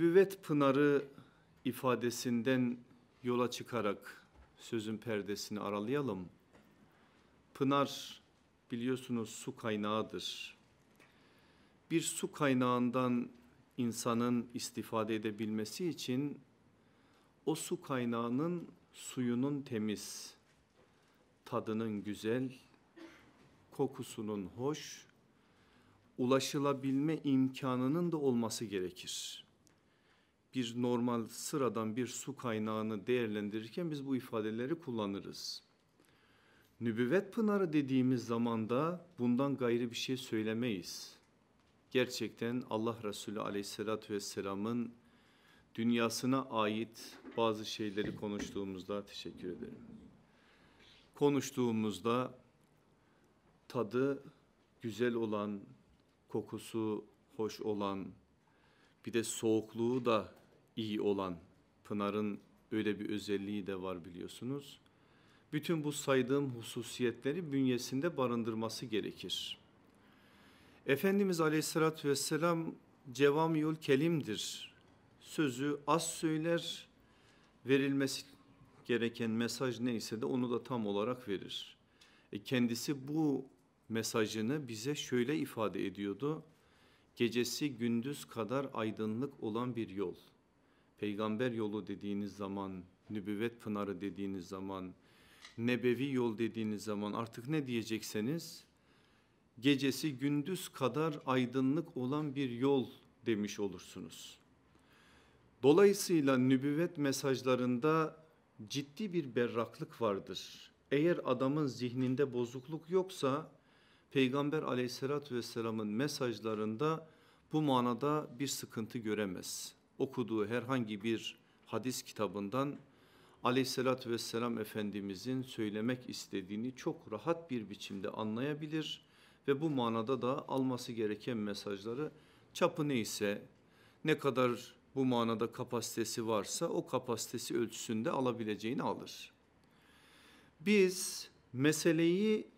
nübüvvet pınarı ifadesinden yola çıkarak sözün perdesini aralayalım. Pınar biliyorsunuz su kaynağıdır. Bir su kaynağından insanın istifade edebilmesi için o su kaynağının suyunun temiz, tadının güzel, kokusunun hoş, ulaşılabilme imkanının da olması gerekir bir normal sıradan bir su kaynağını değerlendirirken biz bu ifadeleri kullanırız. Nübüvvet pınarı dediğimiz zamanda bundan gayrı bir şey söylemeyiz. Gerçekten Allah Resulü aleyhissalatü vesselamın dünyasına ait bazı şeyleri konuştuğumuzda teşekkür ederim. Konuştuğumuzda tadı güzel olan, kokusu hoş olan, bir de soğukluğu da iyi olan Pınar'ın öyle bir özelliği de var biliyorsunuz. Bütün bu saydığım hususiyetleri bünyesinde barındırması gerekir. Efendimiz Aleyhisselatü vesselam Cevam Yol kelimdir. Sözü az söyler, verilmesi gereken mesaj neyse de onu da tam olarak verir. E kendisi bu mesajını bize şöyle ifade ediyordu. Gecesi gündüz kadar aydınlık olan bir yol peygamber yolu dediğiniz zaman, nübüvvet pınarı dediğiniz zaman, nebevi yol dediğiniz zaman artık ne diyecekseniz gecesi gündüz kadar aydınlık olan bir yol demiş olursunuz. Dolayısıyla nübüvvet mesajlarında ciddi bir berraklık vardır. Eğer adamın zihninde bozukluk yoksa Peygamber aleyhissalatü vesselamın mesajlarında bu manada bir sıkıntı göremez okuduğu herhangi bir hadis kitabından aleyhissalatü vesselam Efendimizin söylemek istediğini çok rahat bir biçimde anlayabilir ve bu manada da alması gereken mesajları çapı neyse ne kadar bu manada kapasitesi varsa o kapasitesi ölçüsünde alabileceğini alır. Biz meseleyi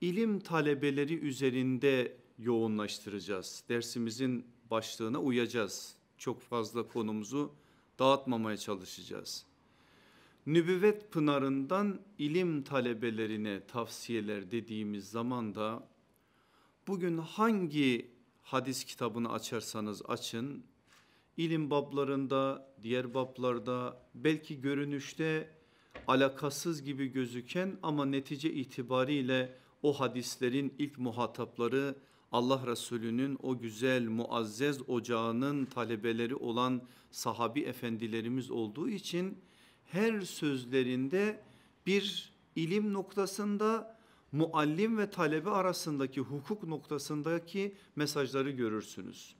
ilim talebeleri üzerinde yoğunlaştıracağız. Dersimizin başlığına uyacağız çok fazla konumuzu dağıtmamaya çalışacağız. Nübüvvet pınarından ilim talebelerine tavsiyeler dediğimiz zaman da bugün hangi hadis kitabını açarsanız açın ilim bablarında, diğer bablarda belki görünüşte alakasız gibi gözüken ama netice itibariyle o hadislerin ilk muhatapları Allah Resulü'nün o güzel muazzez ocağının talebeleri olan sahabi efendilerimiz olduğu için her sözlerinde bir ilim noktasında muallim ve talebe arasındaki hukuk noktasındaki mesajları görürsünüz.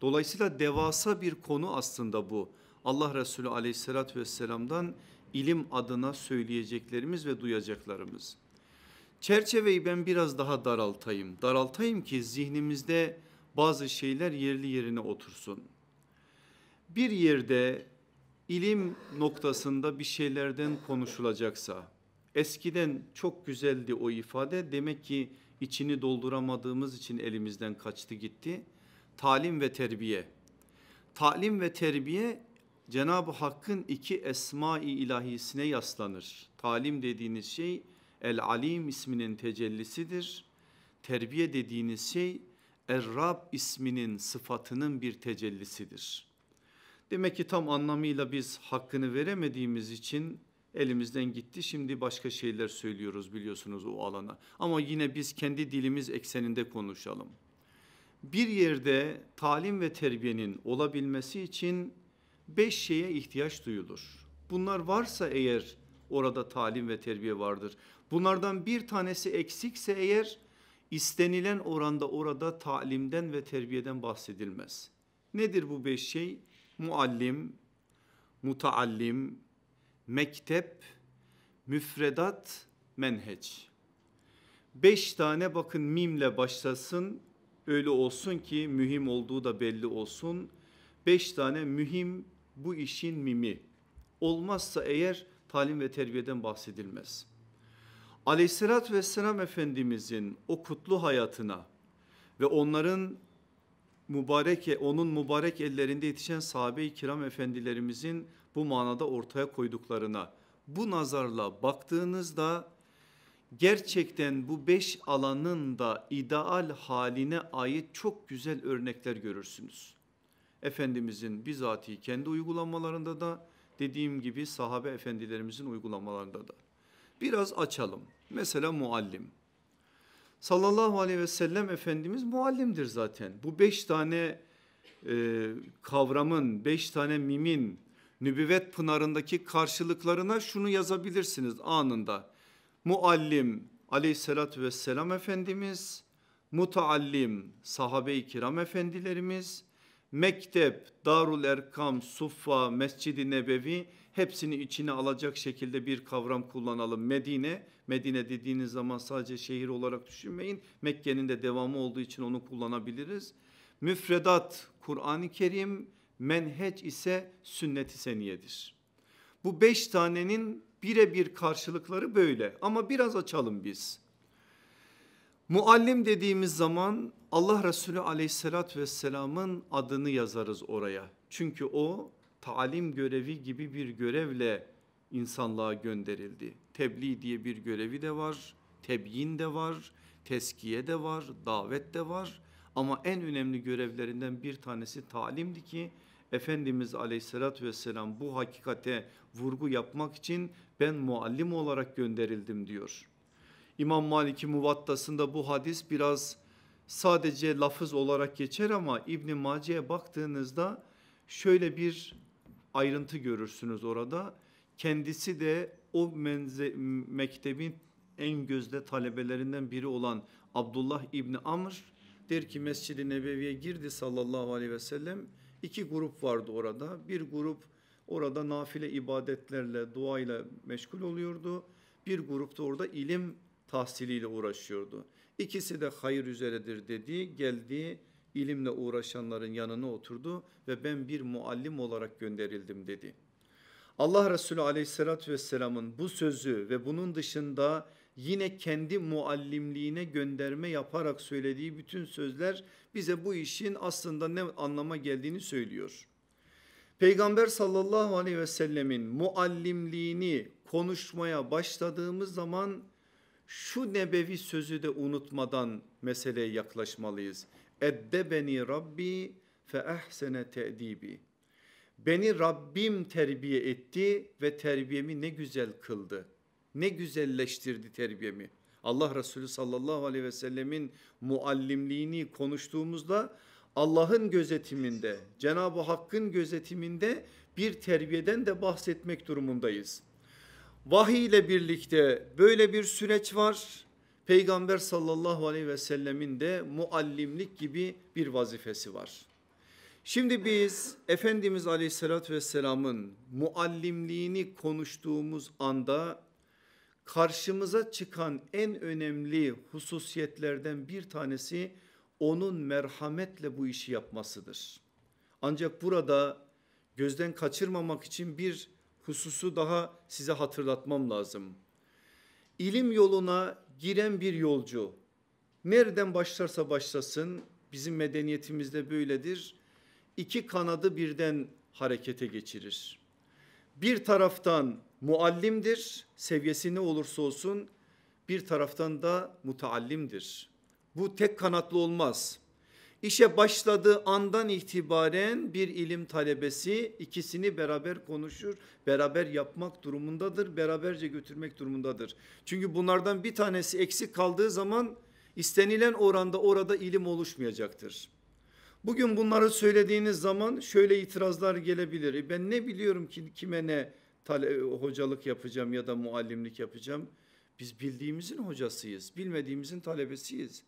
Dolayısıyla devasa bir konu aslında bu. Allah Resulü aleyhissalatü vesselam'dan ilim adına söyleyeceklerimiz ve duyacaklarımız. Çerçeveyi ben biraz daha daraltayım. Daraltayım ki zihnimizde bazı şeyler yerli yerine otursun. Bir yerde ilim noktasında bir şeylerden konuşulacaksa eskiden çok güzeldi o ifade demek ki içini dolduramadığımız için elimizden kaçtı gitti. Talim ve terbiye. Talim ve terbiye Cenab-ı Hakk'ın iki esma-i ilahisine yaslanır. Talim dediğiniz şey El Alim isminin tecellisidir. Terbiye dediğiniz şey Er-Rab isminin sıfatının bir tecellisidir. Demek ki tam anlamıyla biz hakkını veremediğimiz için elimizden gitti. Şimdi başka şeyler söylüyoruz biliyorsunuz o alana. Ama yine biz kendi dilimiz ekseninde konuşalım. Bir yerde talim ve terbiyenin olabilmesi için beş şeye ihtiyaç duyulur. Bunlar varsa eğer orada talim ve terbiye vardır. Bunlardan bir tanesi eksikse eğer istenilen oranda orada talimden ve terbiyeden bahsedilmez. Nedir bu beş şey? Muallim, mutaallim, mektep, müfredat, menheç. Beş tane bakın mimle başlasın öyle olsun ki mühim olduğu da belli olsun. Beş tane mühim bu işin mimi. Olmazsa eğer talim ve terbiyeden bahsedilmez. Aleyhissalatü vesselam Efendimizin o kutlu hayatına ve onların mübarek, onun mübarek ellerinde yetişen sahabe-i kiram efendilerimizin bu manada ortaya koyduklarına bu nazarla baktığınızda gerçekten bu beş alanın da ideal haline ait çok güzel örnekler görürsünüz. Efendimizin bizatihi kendi uygulamalarında da Dediğim gibi sahabe efendilerimizin uygulamalarında da. Biraz açalım. Mesela muallim. Sallallahu aleyhi ve sellem Efendimiz muallimdir zaten. Bu beş tane e, kavramın, beş tane mimin nübüvvet pınarındaki karşılıklarına şunu yazabilirsiniz anında. Muallim aleyhissalatü vesselam Efendimiz, mutaallim sahabe-i kiram efendilerimiz, mektep, Darul Erkam, Suffa, Mescid-i Nebevi hepsini içine alacak şekilde bir kavram kullanalım. Medine, Medine dediğiniz zaman sadece şehir olarak düşünmeyin. Mekke'nin de devamı olduğu için onu kullanabiliriz. Müfredat Kur'an-ı Kerim, menheç ise sünnet-i seniyedir. Bu beş tanenin birebir karşılıkları böyle ama biraz açalım biz. Muallim dediğimiz zaman Allah Resulü aleyhissalatü vesselamın adını yazarız oraya. Çünkü o talim görevi gibi bir görevle insanlığa gönderildi. Tebliğ diye bir görevi de var, tebyin de var, teskiye de var, davet de var. Ama en önemli görevlerinden bir tanesi talimdi ki Efendimiz aleyhissalatü vesselam bu hakikate vurgu yapmak için ben muallim olarak gönderildim diyor. İmam Malik'in muvattasında bu hadis biraz sadece lafız olarak geçer ama İbn Mace'ye baktığınızda şöyle bir ayrıntı görürsünüz orada. Kendisi de o menze, mektebin en gözde talebelerinden biri olan Abdullah İbni Amr der ki Mescid-i Nebevi'ye girdi sallallahu aleyhi ve sellem. İki grup vardı orada. Bir grup orada nafile ibadetlerle, duayla meşgul oluyordu. Bir grup da orada ilim tahsiliyle uğraşıyordu. İkisi de hayır üzeredir dedi. Geldi ilimle uğraşanların yanına oturdu ve ben bir muallim olarak gönderildim dedi. Allah Resulü aleyhissalatü vesselamın bu sözü ve bunun dışında yine kendi muallimliğine gönderme yaparak söylediği bütün sözler bize bu işin aslında ne anlama geldiğini söylüyor. Peygamber sallallahu aleyhi ve sellemin muallimliğini konuşmaya başladığımız zaman şu nebevi sözü de unutmadan meseleye yaklaşmalıyız. Edde beni Rabbi fe ehsene te'dibi. Beni Rabbim terbiye etti ve terbiyemi ne güzel kıldı. Ne güzelleştirdi terbiyemi. Allah Resulü sallallahu aleyhi ve sellemin muallimliğini konuştuğumuzda Allah'ın gözetiminde, Cenab-ı Hakk'ın gözetiminde bir terbiyeden de bahsetmek durumundayız vahiy ile birlikte böyle bir süreç var. Peygamber sallallahu aleyhi ve sellemin de muallimlik gibi bir vazifesi var. Şimdi biz Efendimiz aleyhissalatü vesselamın muallimliğini konuştuğumuz anda karşımıza çıkan en önemli hususiyetlerden bir tanesi onun merhametle bu işi yapmasıdır. Ancak burada gözden kaçırmamak için bir hususu daha size hatırlatmam lazım. İlim yoluna giren bir yolcu nereden başlarsa başlasın bizim medeniyetimizde böyledir. İki kanadı birden harekete geçirir. Bir taraftan muallimdir seviyesi ne olursa olsun bir taraftan da mutaallimdir. Bu tek kanatlı olmaz. İşe başladığı andan itibaren bir ilim talebesi ikisini beraber konuşur, beraber yapmak durumundadır, beraberce götürmek durumundadır. Çünkü bunlardan bir tanesi eksik kaldığı zaman istenilen oranda orada ilim oluşmayacaktır. Bugün bunları söylediğiniz zaman şöyle itirazlar gelebilir. E ben ne biliyorum ki kime ne tale, e, hocalık yapacağım ya da muallimlik yapacağım. Biz bildiğimizin hocasıyız, bilmediğimizin talebesiyiz.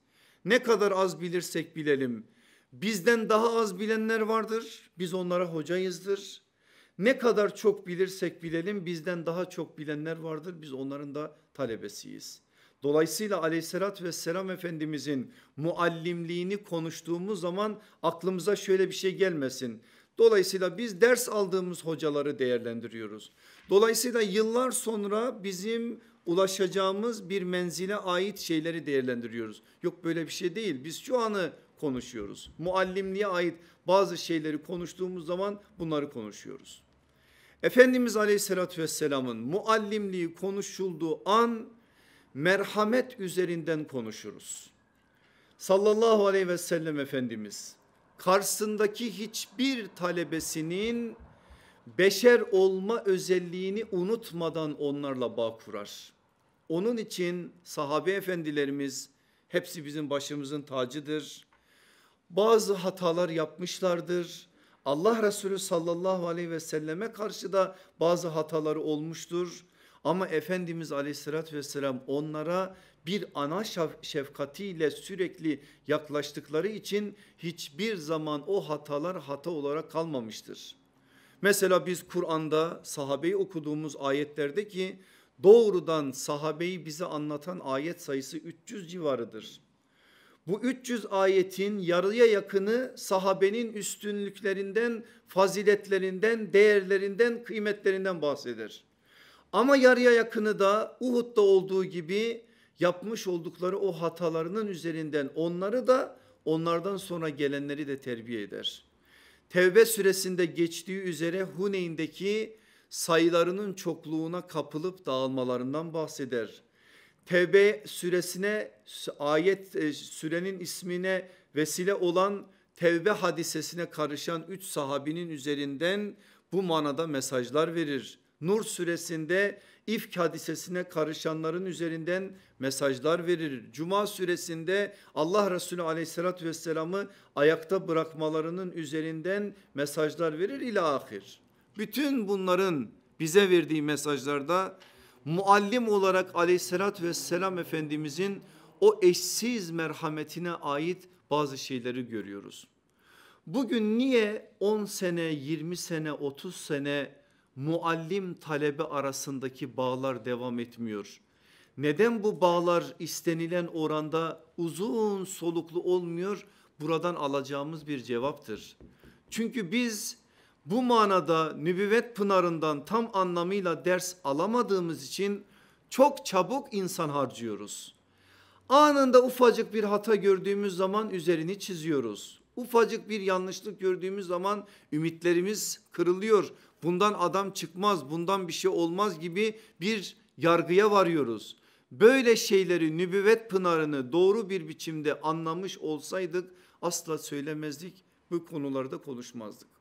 Ne kadar az bilirsek bilelim. Bizden daha az bilenler vardır. Biz onlara hocayızdır. Ne kadar çok bilirsek bilelim bizden daha çok bilenler vardır. Biz onların da talebesiyiz. Dolayısıyla ve Selam efendimizin muallimliğini konuştuğumuz zaman aklımıza şöyle bir şey gelmesin. Dolayısıyla biz ders aldığımız hocaları değerlendiriyoruz. Dolayısıyla yıllar sonra bizim ulaşacağımız bir menzile ait şeyleri değerlendiriyoruz. Yok böyle bir şey değil. Biz şu anı konuşuyoruz. Muallimliğe ait bazı şeyleri konuştuğumuz zaman bunları konuşuyoruz. Efendimiz Aleyhisselatü Vesselam'ın muallimliği konuşulduğu an merhamet üzerinden konuşuruz. Sallallahu aleyhi ve sellem Efendimiz karşısındaki hiçbir talebesinin beşer olma özelliğini unutmadan onlarla bağ kurar. Onun için sahabe efendilerimiz hepsi bizim başımızın tacıdır. Bazı hatalar yapmışlardır. Allah Resulü sallallahu aleyhi ve selleme karşı da bazı hataları olmuştur. Ama Efendimiz aleyhissalatü vesselam onlara bir ana şefkatiyle sürekli yaklaştıkları için hiçbir zaman o hatalar hata olarak kalmamıştır. Mesela biz Kur'an'da sahabeyi okuduğumuz ayetlerde ki doğrudan sahabeyi bize anlatan ayet sayısı 300 civarıdır. Bu 300 ayetin yarıya yakını sahabenin üstünlüklerinden, faziletlerinden, değerlerinden, kıymetlerinden bahseder. Ama yarıya yakını da Uhud'da olduğu gibi yapmış oldukları o hatalarının üzerinden onları da onlardan sonra gelenleri de terbiye eder. Tevbe süresinde geçtiği üzere Huneyn'deki sayılarının çokluğuna kapılıp dağılmalarından bahseder. Tevbe süresine ayet e, sürenin ismine vesile olan tevbe hadisesine karışan üç sahabinin üzerinden bu manada mesajlar verir. Nur suresinde ifk hadisesine karışanların üzerinden mesajlar verir. Cuma suresinde Allah Resulü aleyhissalatü vesselamı ayakta bırakmalarının üzerinden mesajlar verir ila ahir. Bütün bunların bize verdiği mesajlarda muallim olarak aleyhissalat ve selam efendimizin o eşsiz merhametine ait bazı şeyleri görüyoruz. Bugün niye 10 sene, 20 sene, 30 sene muallim talebe arasındaki bağlar devam etmiyor? Neden bu bağlar istenilen oranda uzun soluklu olmuyor? Buradan alacağımız bir cevaptır. Çünkü biz bu manada nübüvvet pınarından tam anlamıyla ders alamadığımız için çok çabuk insan harcıyoruz. Anında ufacık bir hata gördüğümüz zaman üzerini çiziyoruz. Ufacık bir yanlışlık gördüğümüz zaman ümitlerimiz kırılıyor. Bundan adam çıkmaz, bundan bir şey olmaz gibi bir yargıya varıyoruz. Böyle şeyleri nübüvvet pınarını doğru bir biçimde anlamış olsaydık asla söylemezdik. Bu konularda konuşmazdık.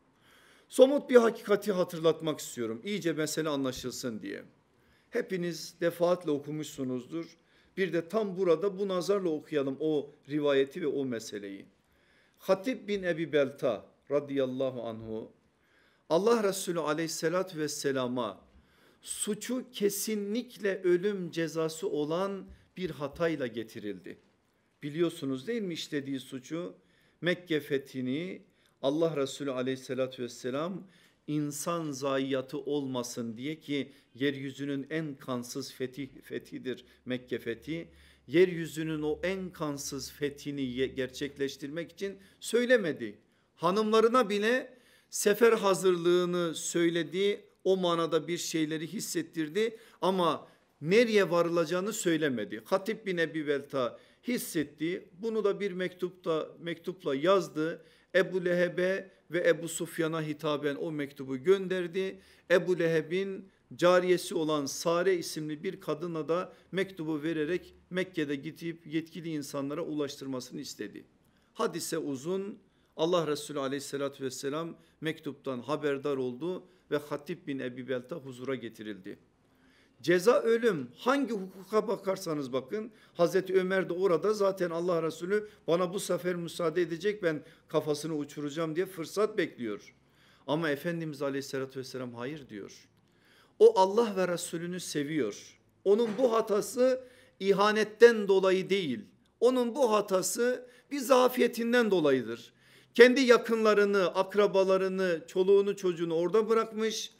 Somut bir hakikati hatırlatmak istiyorum. İyice mesele anlaşılsın diye. Hepiniz defaatle okumuşsunuzdur. Bir de tam burada bu nazarla okuyalım o rivayeti ve o meseleyi. Hatip bin Ebi Belta radıyallahu anhu Allah Resulü aleyhissalatü vesselama suçu kesinlikle ölüm cezası olan bir hatayla getirildi. Biliyorsunuz değil mi işlediği suçu? Mekke fethini Allah Resulü aleyhissalatü vesselam insan zayiatı olmasın diye ki yeryüzünün en kansız fetih, fetidir Mekke fethi. Yeryüzünün o en kansız fethini gerçekleştirmek için söylemedi. Hanımlarına bile sefer hazırlığını söyledi. O manada bir şeyleri hissettirdi ama nereye varılacağını söylemedi. Hatip bin Ebi Belta hissetti. Bunu da bir mektupta mektupla yazdı Ebu Leheb'e ve Ebu Sufyan'a hitaben o mektubu gönderdi. Ebu Leheb'in cariyesi olan Sare isimli bir kadına da mektubu vererek Mekke'de gidip yetkili insanlara ulaştırmasını istedi. Hadise uzun Allah Resulü aleyhissalatü vesselam mektuptan haberdar oldu ve Hatip bin Ebi Belta huzura getirildi. Ceza ölüm hangi hukuka bakarsanız bakın Hazreti Ömer de orada zaten Allah Resulü bana bu sefer müsaade edecek ben kafasını uçuracağım diye fırsat bekliyor. Ama Efendimiz Aleyhisselatü vesselam hayır diyor. O Allah ve Resulünü seviyor. Onun bu hatası ihanetten dolayı değil. Onun bu hatası bir zafiyetinden dolayıdır. Kendi yakınlarını, akrabalarını, çoluğunu, çocuğunu orada bırakmış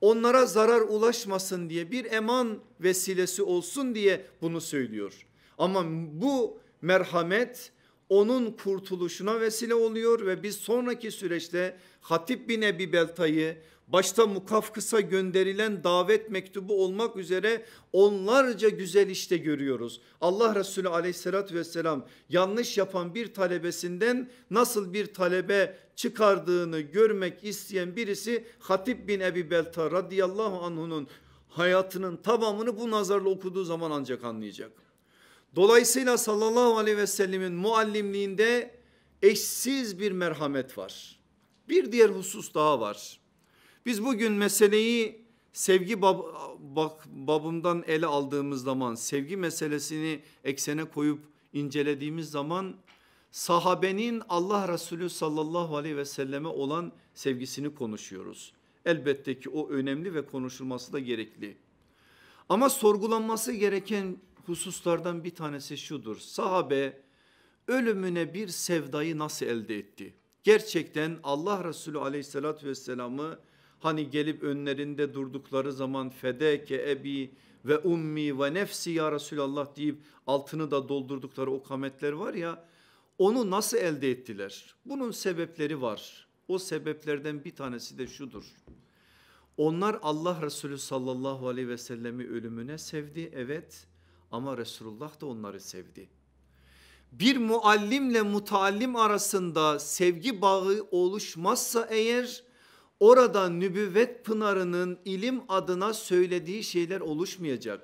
onlara zarar ulaşmasın diye bir eman vesilesi olsun diye bunu söylüyor. Ama bu merhamet onun kurtuluşuna vesile oluyor ve biz sonraki süreçte Hatip bin Ebi Belta'yı başta Mukafkıs'a gönderilen davet mektubu olmak üzere onlarca güzel işte görüyoruz. Allah Resulü aleyhissalatü vesselam yanlış yapan bir talebesinden nasıl bir talebe çıkardığını görmek isteyen birisi Hatip bin Ebi Belta radıyallahu anhunun hayatının tamamını bu nazarla okuduğu zaman ancak anlayacak. Dolayısıyla sallallahu aleyhi ve sellemin muallimliğinde eşsiz bir merhamet var. Bir diğer husus daha var. Biz bugün meseleyi sevgi bab, bak, babından ele aldığımız zaman sevgi meselesini eksene koyup incelediğimiz zaman sahabenin Allah Resulü sallallahu aleyhi ve selleme olan sevgisini konuşuyoruz. Elbette ki o önemli ve konuşulması da gerekli. Ama sorgulanması gereken hususlardan bir tanesi şudur. Sahabe ölümüne bir sevdayı nasıl elde etti? Gerçekten Allah Resulü aleyhissalatü vesselamı Hani gelip önlerinde durdukları zaman fedeke ebi ve ummi ve nefsi ya Resulallah deyip altını da doldurdukları o kametler var ya onu nasıl elde ettiler? Bunun sebepleri var. O sebeplerden bir tanesi de şudur. Onlar Allah Resulü sallallahu aleyhi ve sellemi ölümüne sevdi evet ama Resulullah da onları sevdi. Bir muallimle mutallim arasında sevgi bağı oluşmazsa eğer Orada nübüvvet pınarının ilim adına söylediği şeyler oluşmayacak.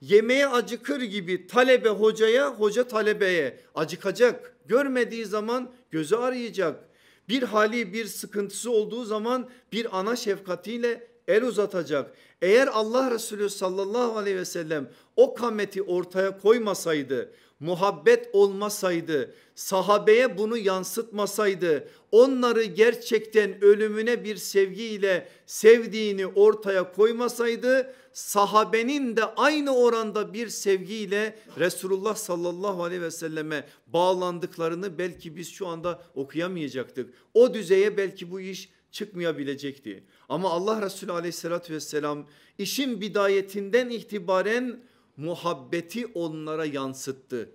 Yemeğe acıkır gibi talebe hocaya, hoca talebeye acıkacak. Görmediği zaman gözü arayacak. Bir hali bir sıkıntısı olduğu zaman bir ana şefkatiyle el uzatacak. Eğer Allah Resulü sallallahu aleyhi ve sellem o kameti ortaya koymasaydı muhabbet olmasaydı, sahabeye bunu yansıtmasaydı, onları gerçekten ölümüne bir sevgiyle sevdiğini ortaya koymasaydı, sahabenin de aynı oranda bir sevgiyle Resulullah sallallahu aleyhi ve selleme bağlandıklarını belki biz şu anda okuyamayacaktık. O düzeye belki bu iş çıkmayabilecekti. Ama Allah Resulü aleyhissalatü vesselam işin bidayetinden itibaren muhabbeti onlara yansıttı.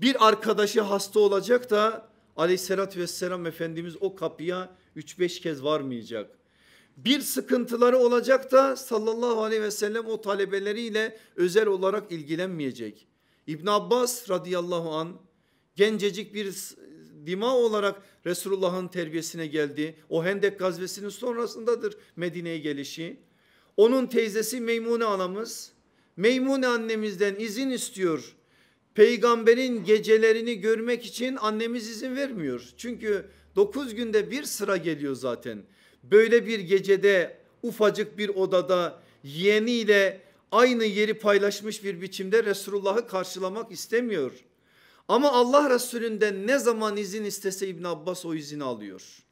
Bir arkadaşı hasta olacak da aleyhissalatü vesselam Efendimiz o kapıya 3-5 kez varmayacak. Bir sıkıntıları olacak da sallallahu aleyhi ve sellem o talebeleriyle özel olarak ilgilenmeyecek. İbn Abbas radıyallahu an gencecik bir dima olarak Resulullah'ın terbiyesine geldi. O Hendek gazvesinin sonrasındadır Medine'ye gelişi. Onun teyzesi Meymune anamız Meymune annemizden izin istiyor. Peygamberin gecelerini görmek için annemiz izin vermiyor. Çünkü 9 günde bir sıra geliyor zaten. Böyle bir gecede ufacık bir odada yeğeniyle aynı yeri paylaşmış bir biçimde Resulullah'ı karşılamak istemiyor. Ama Allah Resulü'nden ne zaman izin istese İbn Abbas o izini alıyor.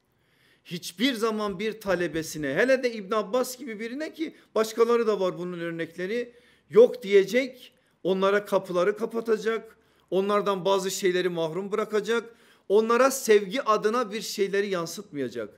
Hiçbir zaman bir talebesine hele de İbn Abbas gibi birine ki başkaları da var bunun örnekleri yok diyecek, onlara kapıları kapatacak, onlardan bazı şeyleri mahrum bırakacak, onlara sevgi adına bir şeyleri yansıtmayacak.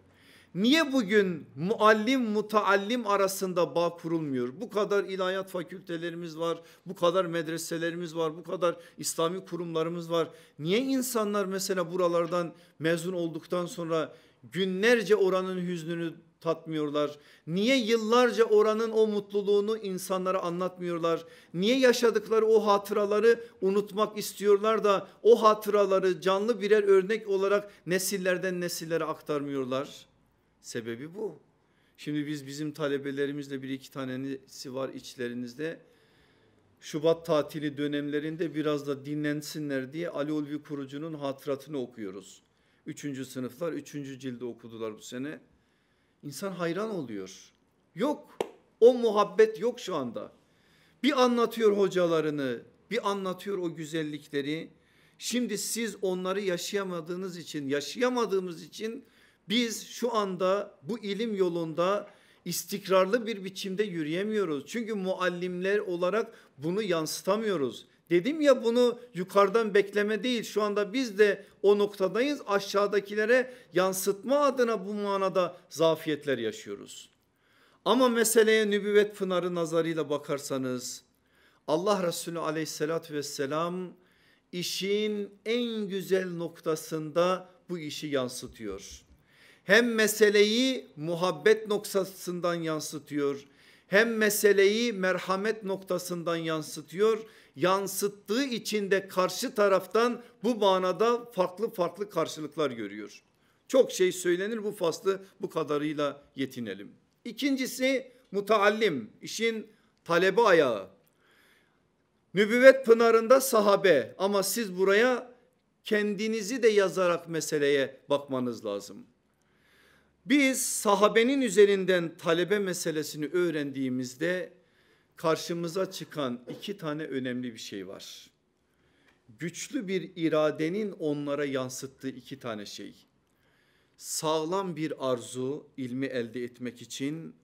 Niye bugün muallim mutaallim arasında bağ kurulmuyor? Bu kadar ilahiyat fakültelerimiz var, bu kadar medreselerimiz var, bu kadar İslami kurumlarımız var. Niye insanlar mesela buralardan mezun olduktan sonra günlerce oranın hüznünü tatmıyorlar? Niye yıllarca oranın o mutluluğunu insanlara anlatmıyorlar? Niye yaşadıkları o hatıraları unutmak istiyorlar da o hatıraları canlı birer örnek olarak nesillerden nesillere aktarmıyorlar? Sebebi bu. Şimdi biz bizim talebelerimizle bir iki tanesi var içlerinizde. Şubat tatili dönemlerinde biraz da dinlensinler diye Ali Ulvi Kurucu'nun hatıratını okuyoruz. Üçüncü sınıflar üçüncü cilde okudular bu sene. İnsan hayran oluyor. Yok. O muhabbet yok şu anda. Bir anlatıyor hocalarını, bir anlatıyor o güzellikleri. Şimdi siz onları yaşayamadığınız için, yaşayamadığımız için biz şu anda bu ilim yolunda istikrarlı bir biçimde yürüyemiyoruz. Çünkü muallimler olarak bunu yansıtamıyoruz. Dedim ya bunu yukarıdan bekleme değil şu anda biz de o noktadayız aşağıdakilere yansıtma adına bu manada zafiyetler yaşıyoruz. Ama meseleye nübüvvet pınarı nazarıyla bakarsanız Allah Resulü aleyhissalatü vesselam işin en güzel noktasında bu işi yansıtıyor. Hem meseleyi muhabbet noktasından yansıtıyor hem meseleyi merhamet noktasından yansıtıyor. Yansıttığı için de karşı taraftan bu manada farklı farklı karşılıklar görüyor. Çok şey söylenir bu faslı bu kadarıyla yetinelim. İkincisi mutaallim işin talebe ayağı. Nübüvvet pınarında sahabe ama siz buraya kendinizi de yazarak meseleye bakmanız lazım. Biz sahabenin üzerinden talebe meselesini öğrendiğimizde karşımıza çıkan iki tane önemli bir şey var. Güçlü bir iradenin onlara yansıttığı iki tane şey. Sağlam bir arzu ilmi elde etmek için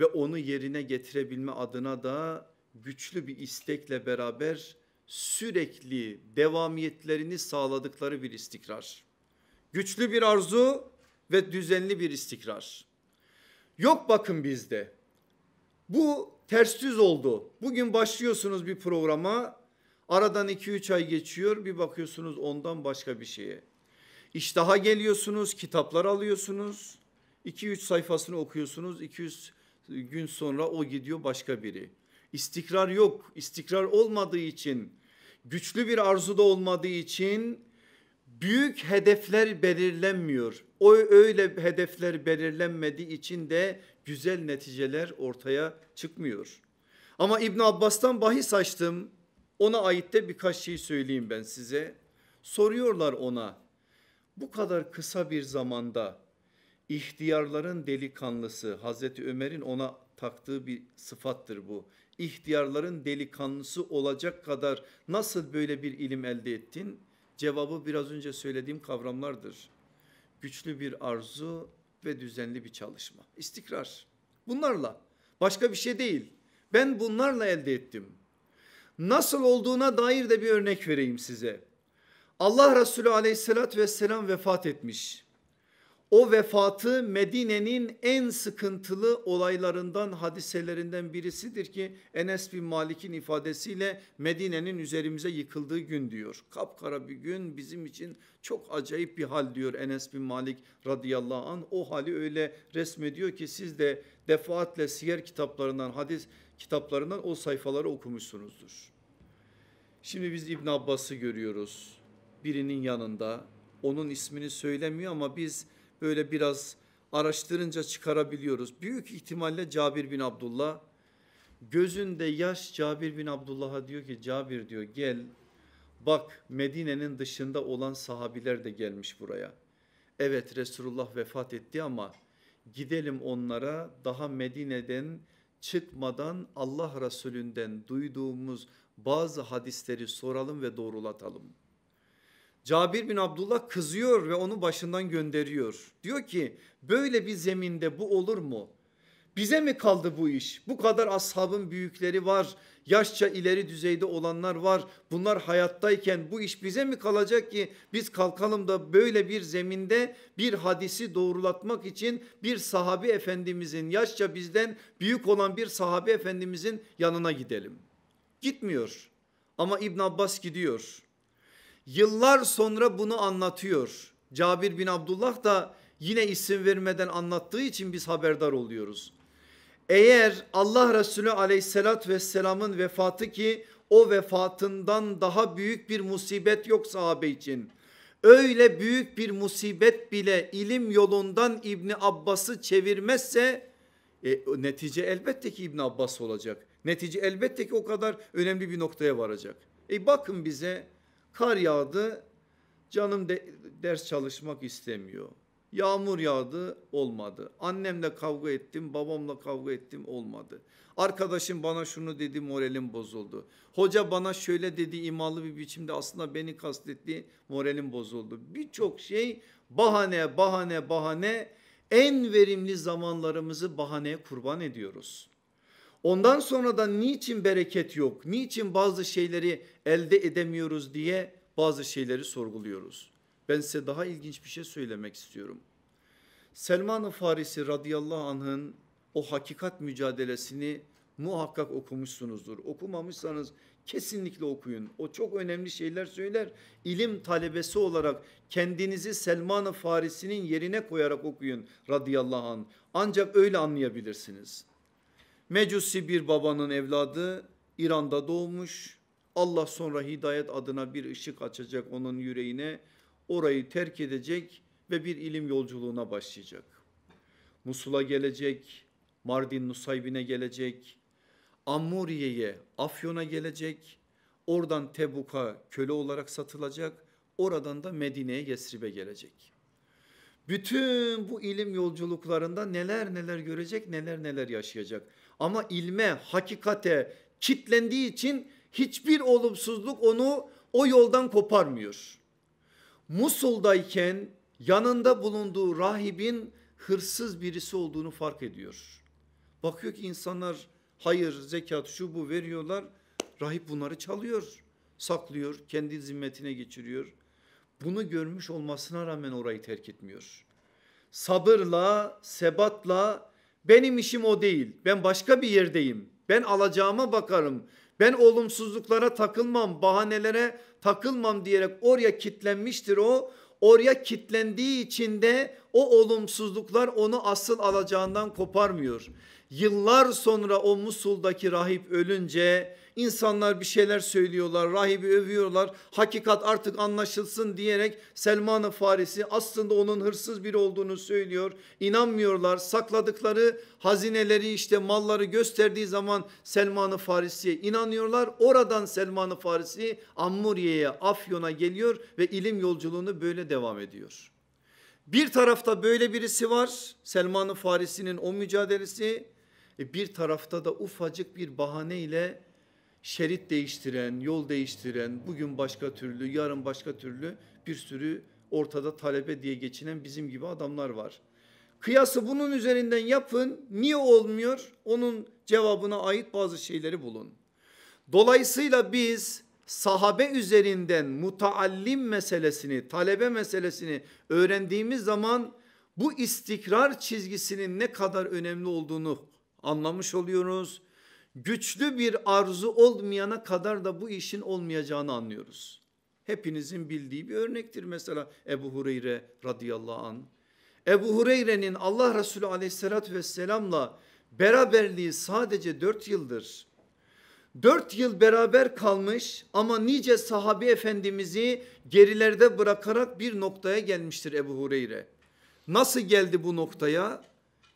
ve onu yerine getirebilme adına da güçlü bir istekle beraber sürekli devamiyetlerini sağladıkları bir istikrar. Güçlü bir arzu ve düzenli bir istikrar. Yok bakın bizde. Bu ters düz oldu. Bugün başlıyorsunuz bir programa. Aradan 2-3 ay geçiyor bir bakıyorsunuz ondan başka bir şeye. İştaha geliyorsunuz, kitaplar alıyorsunuz. 2-3 sayfasını okuyorsunuz. 200 gün sonra o gidiyor başka biri. İstikrar yok. İstikrar olmadığı için, güçlü bir arzu da olmadığı için büyük hedefler belirlenmiyor. O öyle hedefler belirlenmediği için de güzel neticeler ortaya çıkmıyor. Ama İbn Abbas'tan bahis açtım. Ona ait de birkaç şey söyleyeyim ben size. Soruyorlar ona bu kadar kısa bir zamanda ihtiyarların delikanlısı Hazreti Ömer'in ona taktığı bir sıfattır bu. İhtiyarların delikanlısı olacak kadar nasıl böyle bir ilim elde ettin? Cevabı biraz önce söylediğim kavramlardır. Güçlü bir arzu ve düzenli bir çalışma. İstikrar. Bunlarla. Başka bir şey değil. Ben bunlarla elde ettim. Nasıl olduğuna dair de bir örnek vereyim size. Allah Resulü aleyhissalatü vesselam vefat etmiş o vefatı Medine'nin en sıkıntılı olaylarından hadiselerinden birisidir ki Enes bin Malik'in ifadesiyle Medine'nin üzerimize yıkıldığı gün diyor. Kapkara bir gün bizim için çok acayip bir hal diyor Enes bin Malik radıyallahu an. O hali öyle resmediyor ki siz de defaatle siyer kitaplarından hadis kitaplarından o sayfaları okumuşsunuzdur. Şimdi biz İbn Abbas'ı görüyoruz birinin yanında onun ismini söylemiyor ama biz böyle biraz araştırınca çıkarabiliyoruz. Büyük ihtimalle Cabir bin Abdullah gözünde yaş Cabir bin Abdullah'a diyor ki Cabir diyor gel bak Medine'nin dışında olan sahabiler de gelmiş buraya. Evet Resulullah vefat etti ama gidelim onlara daha Medine'den çıkmadan Allah Resulünden duyduğumuz bazı hadisleri soralım ve doğrulatalım.'' Cabir bin Abdullah kızıyor ve onu başından gönderiyor. Diyor ki böyle bir zeminde bu olur mu? Bize mi kaldı bu iş? Bu kadar ashabın büyükleri var. Yaşça ileri düzeyde olanlar var. Bunlar hayattayken bu iş bize mi kalacak ki biz kalkalım da böyle bir zeminde bir hadisi doğrulatmak için bir sahabi efendimizin yaşça bizden büyük olan bir sahabi efendimizin yanına gidelim. Gitmiyor ama İbn Abbas gidiyor. Yıllar sonra bunu anlatıyor. Cabir bin Abdullah da yine isim vermeden anlattığı için biz haberdar oluyoruz. Eğer Allah Resulü aleyhissalat vesselamın vefatı ki o vefatından daha büyük bir musibet yok sahabe için. Öyle büyük bir musibet bile ilim yolundan İbni Abbas'ı çevirmezse e, netice elbette ki İbn Abbas olacak. Netice elbette ki o kadar önemli bir noktaya varacak. E bakın bize Kar yağdı, canım de, ders çalışmak istemiyor. Yağmur yağdı, olmadı. Annemle kavga ettim, babamla kavga ettim, olmadı. Arkadaşım bana şunu dedi, moralim bozuldu. Hoca bana şöyle dedi, imalı bir biçimde aslında beni kastetti, moralim bozuldu. Birçok şey bahane, bahane, bahane en verimli zamanlarımızı bahaneye kurban ediyoruz. Ondan sonra da niçin bereket yok? Niçin bazı şeyleri elde edemiyoruz diye bazı şeyleri sorguluyoruz. Ben size daha ilginç bir şey söylemek istiyorum. Selman-ı Farisi radıyallahu anh'ın o hakikat mücadelesini muhakkak okumuşsunuzdur. Okumamışsanız kesinlikle okuyun. O çok önemli şeyler söyler. İlim talebesi olarak kendinizi Selman-ı Farisi'nin yerine koyarak okuyun radıyallahu anh. Ancak öyle anlayabilirsiniz. Mecusi bir babanın evladı İran'da doğmuş. Allah sonra hidayet adına bir ışık açacak onun yüreğine. Orayı terk edecek ve bir ilim yolculuğuna başlayacak. Musul'a gelecek, Mardin Nusaybin'e gelecek, Amuriye'ye, Afyon'a gelecek, oradan Tebuk'a köle olarak satılacak, oradan da Medine'ye Yesrib'e gelecek. Bütün bu ilim yolculuklarında neler neler görecek, neler neler yaşayacak. Ama ilme, hakikate kitlendiği için hiçbir olumsuzluk onu o yoldan koparmıyor. Musul'dayken yanında bulunduğu rahibin hırsız birisi olduğunu fark ediyor. Bakıyor ki insanlar hayır zekat şu bu veriyorlar. Rahip bunları çalıyor, saklıyor, kendi zimmetine geçiriyor. Bunu görmüş olmasına rağmen orayı terk etmiyor. Sabırla, sebatla benim işim o değil. Ben başka bir yerdeyim. Ben alacağıma bakarım. Ben olumsuzluklara takılmam, bahanelere takılmam diyerek oraya kitlenmiştir o. Oraya kitlendiği için de o olumsuzluklar onu asıl alacağından koparmıyor. Yıllar sonra o Musul'daki rahip ölünce İnsanlar bir şeyler söylüyorlar, rahibi övüyorlar. Hakikat artık anlaşılsın diyerek Selman-ı Farisi aslında onun hırsız biri olduğunu söylüyor. İnanmıyorlar. Sakladıkları hazineleri işte malları gösterdiği zaman Selman-ı Farisi'ye inanıyorlar. Oradan Selman-ı Farisi Ammuriye'ye, Afyon'a geliyor ve ilim yolculuğunu böyle devam ediyor. Bir tarafta böyle birisi var Selman-ı Farisi'nin o mücadelesi e, bir tarafta da ufacık bir bahaneyle şerit değiştiren, yol değiştiren, bugün başka türlü, yarın başka türlü bir sürü ortada talebe diye geçinen bizim gibi adamlar var. Kıyası bunun üzerinden yapın. Niye olmuyor? Onun cevabına ait bazı şeyleri bulun. Dolayısıyla biz sahabe üzerinden mutaallim meselesini, talebe meselesini öğrendiğimiz zaman bu istikrar çizgisinin ne kadar önemli olduğunu anlamış oluyoruz güçlü bir arzu olmayana kadar da bu işin olmayacağını anlıyoruz. Hepinizin bildiği bir örnektir mesela Ebu Hureyre radıyallahu an. Ebu Hureyre'nin Allah Resulü aleyhissalatü vesselamla beraberliği sadece dört yıldır. Dört yıl beraber kalmış ama nice sahabi efendimizi gerilerde bırakarak bir noktaya gelmiştir Ebu Hureyre. Nasıl geldi bu noktaya?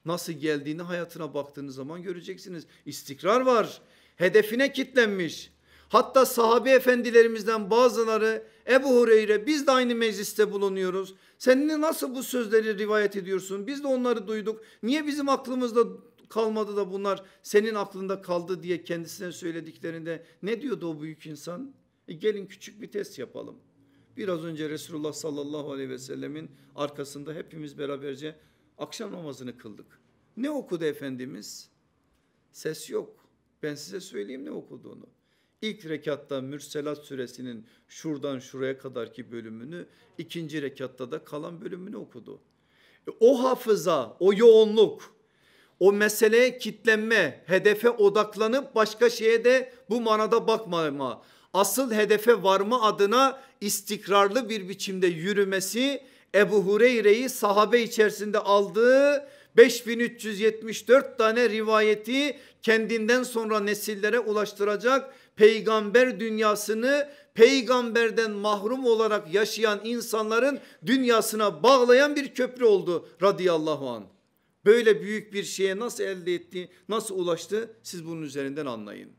Nasıl geldiğini hayatına baktığınız zaman göreceksiniz. İstikrar var. Hedefine kitlenmiş. Hatta sahabe efendilerimizden bazıları Ebu Hureyre biz de aynı mecliste bulunuyoruz. Sen nasıl bu sözleri rivayet ediyorsun? Biz de onları duyduk. Niye bizim aklımızda kalmadı da bunlar senin aklında kaldı diye kendisine söylediklerinde ne diyordu o büyük insan? E gelin küçük bir test yapalım. Biraz önce Resulullah sallallahu aleyhi ve sellemin arkasında hepimiz beraberce Akşam namazını kıldık. Ne okudu Efendimiz? Ses yok. Ben size söyleyeyim ne okuduğunu. İlk rekatta Mürselat suresinin şuradan şuraya kadarki bölümünü, ikinci rekatta da kalan bölümünü okudu. E, o hafıza, o yoğunluk, o meseleye kitlenme, hedefe odaklanıp başka şeye de bu manada bakmama, asıl hedefe varma adına istikrarlı bir biçimde yürümesi Ebu Hureyre'yi sahabe içerisinde aldığı 5374 tane rivayeti kendinden sonra nesillere ulaştıracak peygamber dünyasını peygamberden mahrum olarak yaşayan insanların dünyasına bağlayan bir köprü oldu radıyallahu an. Böyle büyük bir şeye nasıl elde etti, nasıl ulaştı siz bunun üzerinden anlayın.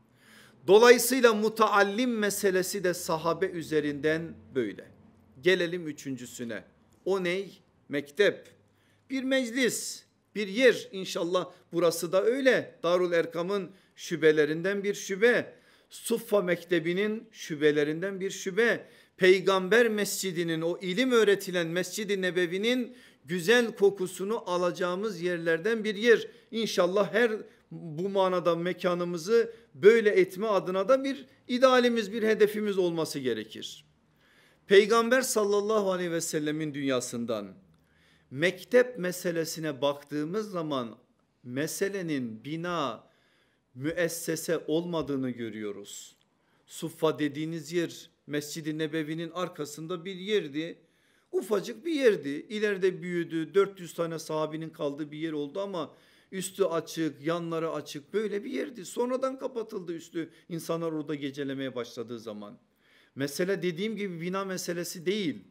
Dolayısıyla mutaallim meselesi de sahabe üzerinden böyle. Gelelim üçüncüsüne. O ney? Mektep. Bir meclis, bir yer inşallah burası da öyle. Darul Erkam'ın şubelerinden bir şube, Suffa Mektebi'nin şubelerinden bir şube, Peygamber Mescidi'nin o ilim öğretilen Mescid-i Nebevi'nin güzel kokusunu alacağımız yerlerden bir yer. İnşallah her bu manada mekanımızı böyle etme adına da bir idealimiz, bir hedefimiz olması gerekir. Peygamber sallallahu aleyhi ve sellemin dünyasından mektep meselesine baktığımız zaman meselenin bina müessese olmadığını görüyoruz. Suffa dediğiniz yer Mescid-i Nebevi'nin arkasında bir yerdi. Ufacık bir yerdi. İleride büyüdü. 400 tane sahabinin kaldığı bir yer oldu ama üstü açık, yanları açık böyle bir yerdi. Sonradan kapatıldı üstü. insanlar orada gecelemeye başladığı zaman. Mesele dediğim gibi bina meselesi değil.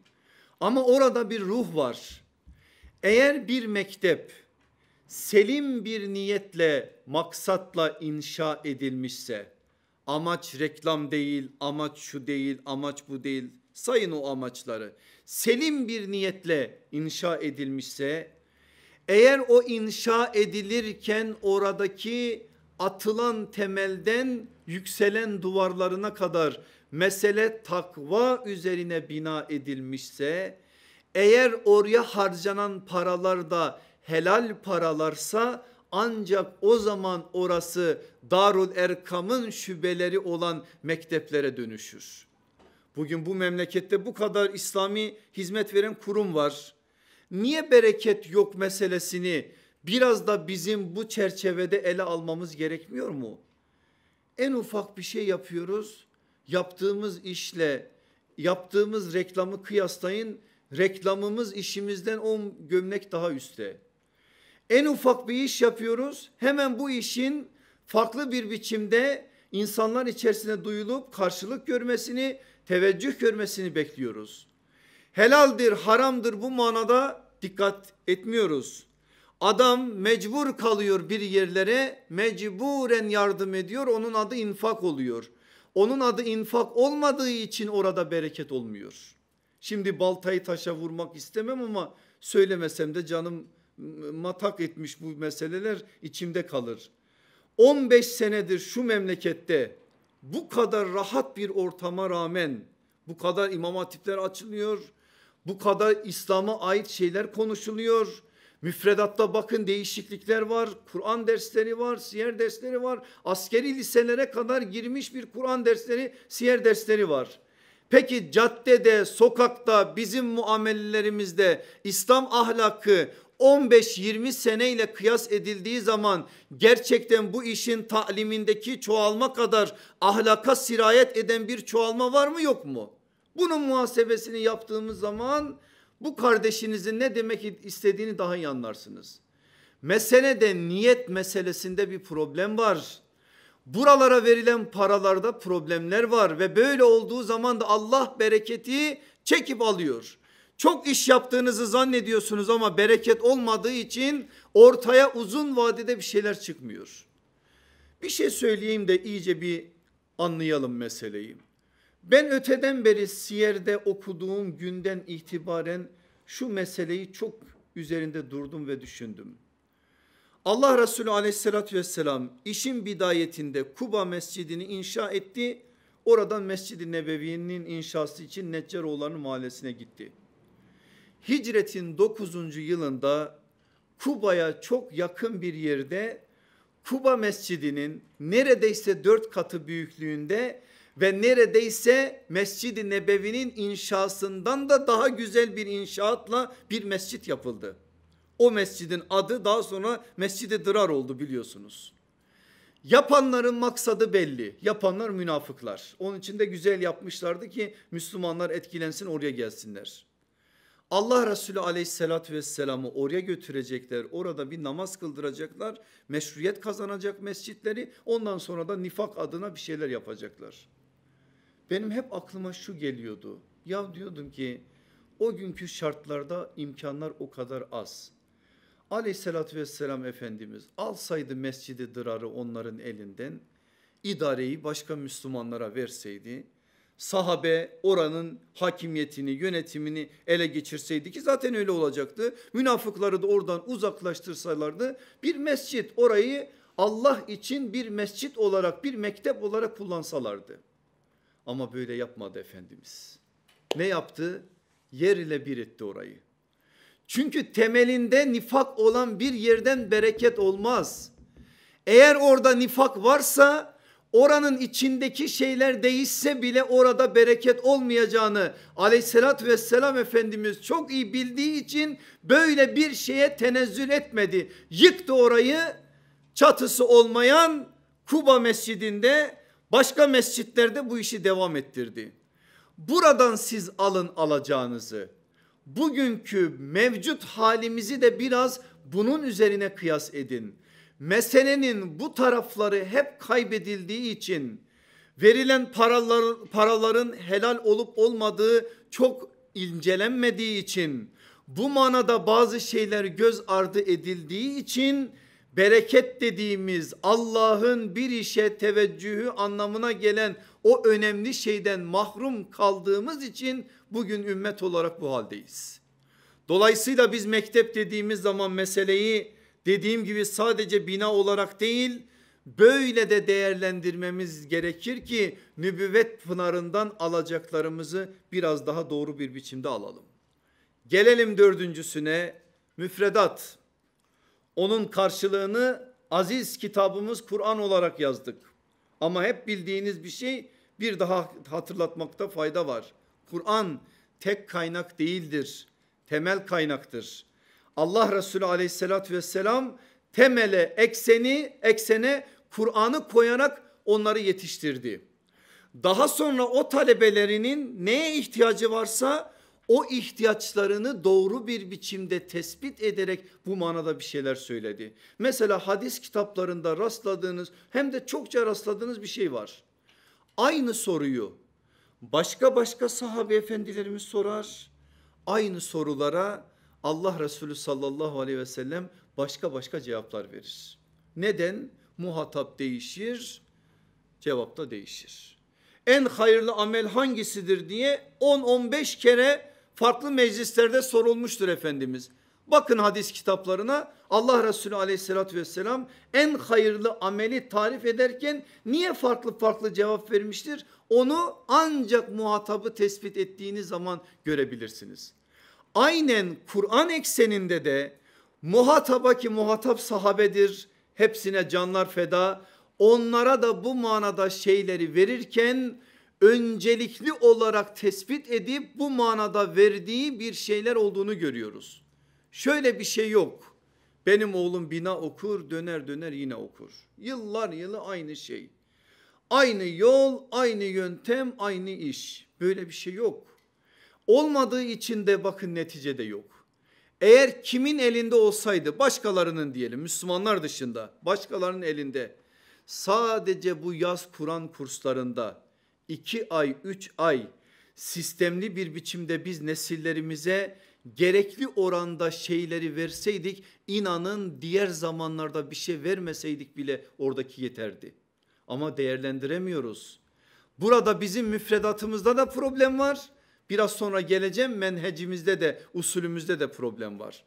Ama orada bir ruh var. Eğer bir mektep selim bir niyetle, maksatla inşa edilmişse, amaç reklam değil, amaç şu değil, amaç bu değil, sayın o amaçları. Selim bir niyetle inşa edilmişse, eğer o inşa edilirken oradaki atılan temelden yükselen duvarlarına kadar mesele takva üzerine bina edilmişse eğer oraya harcanan paralar da helal paralarsa ancak o zaman orası Darul Erkam'ın şubeleri olan mekteplere dönüşür. Bugün bu memlekette bu kadar İslami hizmet veren kurum var. Niye bereket yok meselesini biraz da bizim bu çerçevede ele almamız gerekmiyor mu? En ufak bir şey yapıyoruz yaptığımız işle yaptığımız reklamı kıyaslayın. Reklamımız işimizden 10 gömlek daha üstte. En ufak bir iş yapıyoruz. Hemen bu işin farklı bir biçimde insanlar içerisinde duyulup karşılık görmesini, teveccüh görmesini bekliyoruz. Helaldir, haramdır bu manada dikkat etmiyoruz. Adam mecbur kalıyor bir yerlere, mecburen yardım ediyor. Onun adı infak oluyor. Onun adı infak olmadığı için orada bereket olmuyor. Şimdi baltayı taşa vurmak istemem ama söylemesem de canım matak etmiş bu meseleler içimde kalır. 15 senedir şu memlekette bu kadar rahat bir ortama rağmen bu kadar imam hatipler açılıyor. Bu kadar İslam'a ait şeyler konuşuluyor. Müfredatta bakın değişiklikler var. Kur'an dersleri var, siyer dersleri var. Askeri liselere kadar girmiş bir Kur'an dersleri, siyer dersleri var. Peki caddede, sokakta, bizim muamellerimizde İslam ahlakı 15-20 seneyle kıyas edildiği zaman gerçekten bu işin talimindeki çoğalma kadar ahlaka sirayet eden bir çoğalma var mı yok mu? Bunun muhasebesini yaptığımız zaman bu kardeşinizin ne demek istediğini daha iyi anlarsınız. Meselede niyet meselesinde bir problem var. Buralara verilen paralarda problemler var ve böyle olduğu zaman da Allah bereketi çekip alıyor. Çok iş yaptığınızı zannediyorsunuz ama bereket olmadığı için ortaya uzun vadede bir şeyler çıkmıyor. Bir şey söyleyeyim de iyice bir anlayalım meseleyi. Ben öteden beri Siyer'de okuduğum günden itibaren şu meseleyi çok üzerinde durdum ve düşündüm. Allah Resulü aleyhissalatü vesselam işin bidayetinde Kuba mescidini inşa etti. Oradan Mescid-i Nebevi'nin inşası için Neccaroğlan'ın mahallesine gitti. Hicretin 9. yılında Kuba'ya çok yakın bir yerde Kuba Mescidi'nin neredeyse dört katı büyüklüğünde ve neredeyse Mescid-i Nebevi'nin inşasından da daha güzel bir inşaatla bir mescit yapıldı. O mescidin adı daha sonra Mescid-i Dırar oldu biliyorsunuz. Yapanların maksadı belli. Yapanlar münafıklar. Onun için de güzel yapmışlardı ki Müslümanlar etkilensin oraya gelsinler. Allah Resulü aleyhissalatü vesselamı oraya götürecekler. Orada bir namaz kıldıracaklar. Meşruiyet kazanacak mescitleri. Ondan sonra da nifak adına bir şeyler yapacaklar. Benim hep aklıma şu geliyordu. Ya diyordum ki o günkü şartlarda imkanlar o kadar az. Aleyhissalatü vesselam Efendimiz alsaydı mescidi dırarı onların elinden idareyi başka Müslümanlara verseydi sahabe oranın hakimiyetini yönetimini ele geçirseydi ki zaten öyle olacaktı. Münafıkları da oradan uzaklaştırsalardı bir mescit orayı Allah için bir mescit olarak bir mektep olarak kullansalardı. Ama böyle yapmadı Efendimiz. Ne yaptı? Yer ile bir etti orayı. Çünkü temelinde nifak olan bir yerden bereket olmaz. Eğer orada nifak varsa oranın içindeki şeyler değişse bile orada bereket olmayacağını aleyhissalatü vesselam Efendimiz çok iyi bildiği için böyle bir şeye tenezzül etmedi. Yıktı orayı çatısı olmayan Kuba Mescidinde Başka mescitlerde bu işi devam ettirdi. Buradan siz alın alacağınızı. Bugünkü mevcut halimizi de biraz bunun üzerine kıyas edin. Meselenin bu tarafları hep kaybedildiği için verilen paralar, paraların helal olup olmadığı çok incelenmediği için bu manada bazı şeyler göz ardı edildiği için bereket dediğimiz Allah'ın bir işe teveccühü anlamına gelen o önemli şeyden mahrum kaldığımız için bugün ümmet olarak bu haldeyiz. Dolayısıyla biz mektep dediğimiz zaman meseleyi dediğim gibi sadece bina olarak değil böyle de değerlendirmemiz gerekir ki nübüvvet pınarından alacaklarımızı biraz daha doğru bir biçimde alalım. Gelelim dördüncüsüne müfredat onun karşılığını aziz kitabımız Kur'an olarak yazdık. Ama hep bildiğiniz bir şey bir daha hatırlatmakta fayda var. Kur'an tek kaynak değildir. Temel kaynaktır. Allah Resulü aleyhissalatü vesselam temele ekseni eksene Kur'an'ı koyarak onları yetiştirdi. Daha sonra o talebelerinin neye ihtiyacı varsa o ihtiyaçlarını doğru bir biçimde tespit ederek bu manada bir şeyler söyledi. Mesela hadis kitaplarında rastladığınız hem de çokça rastladığınız bir şey var. Aynı soruyu başka başka sahabe efendilerimiz sorar. Aynı sorulara Allah Resulü sallallahu aleyhi ve sellem başka başka cevaplar verir. Neden? Muhatap değişir, cevap da değişir. En hayırlı amel hangisidir diye 10-15 kere farklı meclislerde sorulmuştur Efendimiz. Bakın hadis kitaplarına Allah Resulü aleyhissalatü vesselam en hayırlı ameli tarif ederken niye farklı farklı cevap vermiştir? Onu ancak muhatabı tespit ettiğiniz zaman görebilirsiniz. Aynen Kur'an ekseninde de muhataba ki muhatap sahabedir hepsine canlar feda onlara da bu manada şeyleri verirken öncelikli olarak tespit edip bu manada verdiği bir şeyler olduğunu görüyoruz. Şöyle bir şey yok. Benim oğlum bina okur döner döner yine okur. Yıllar yılı aynı şey. Aynı yol, aynı yöntem, aynı iş. Böyle bir şey yok. Olmadığı için de bakın neticede yok. Eğer kimin elinde olsaydı başkalarının diyelim Müslümanlar dışında başkalarının elinde sadece bu yaz Kur'an kurslarında iki ay, üç ay sistemli bir biçimde biz nesillerimize gerekli oranda şeyleri verseydik inanın diğer zamanlarda bir şey vermeseydik bile oradaki yeterdi. Ama değerlendiremiyoruz. Burada bizim müfredatımızda da problem var. Biraz sonra geleceğim menhecimizde de usulümüzde de problem var.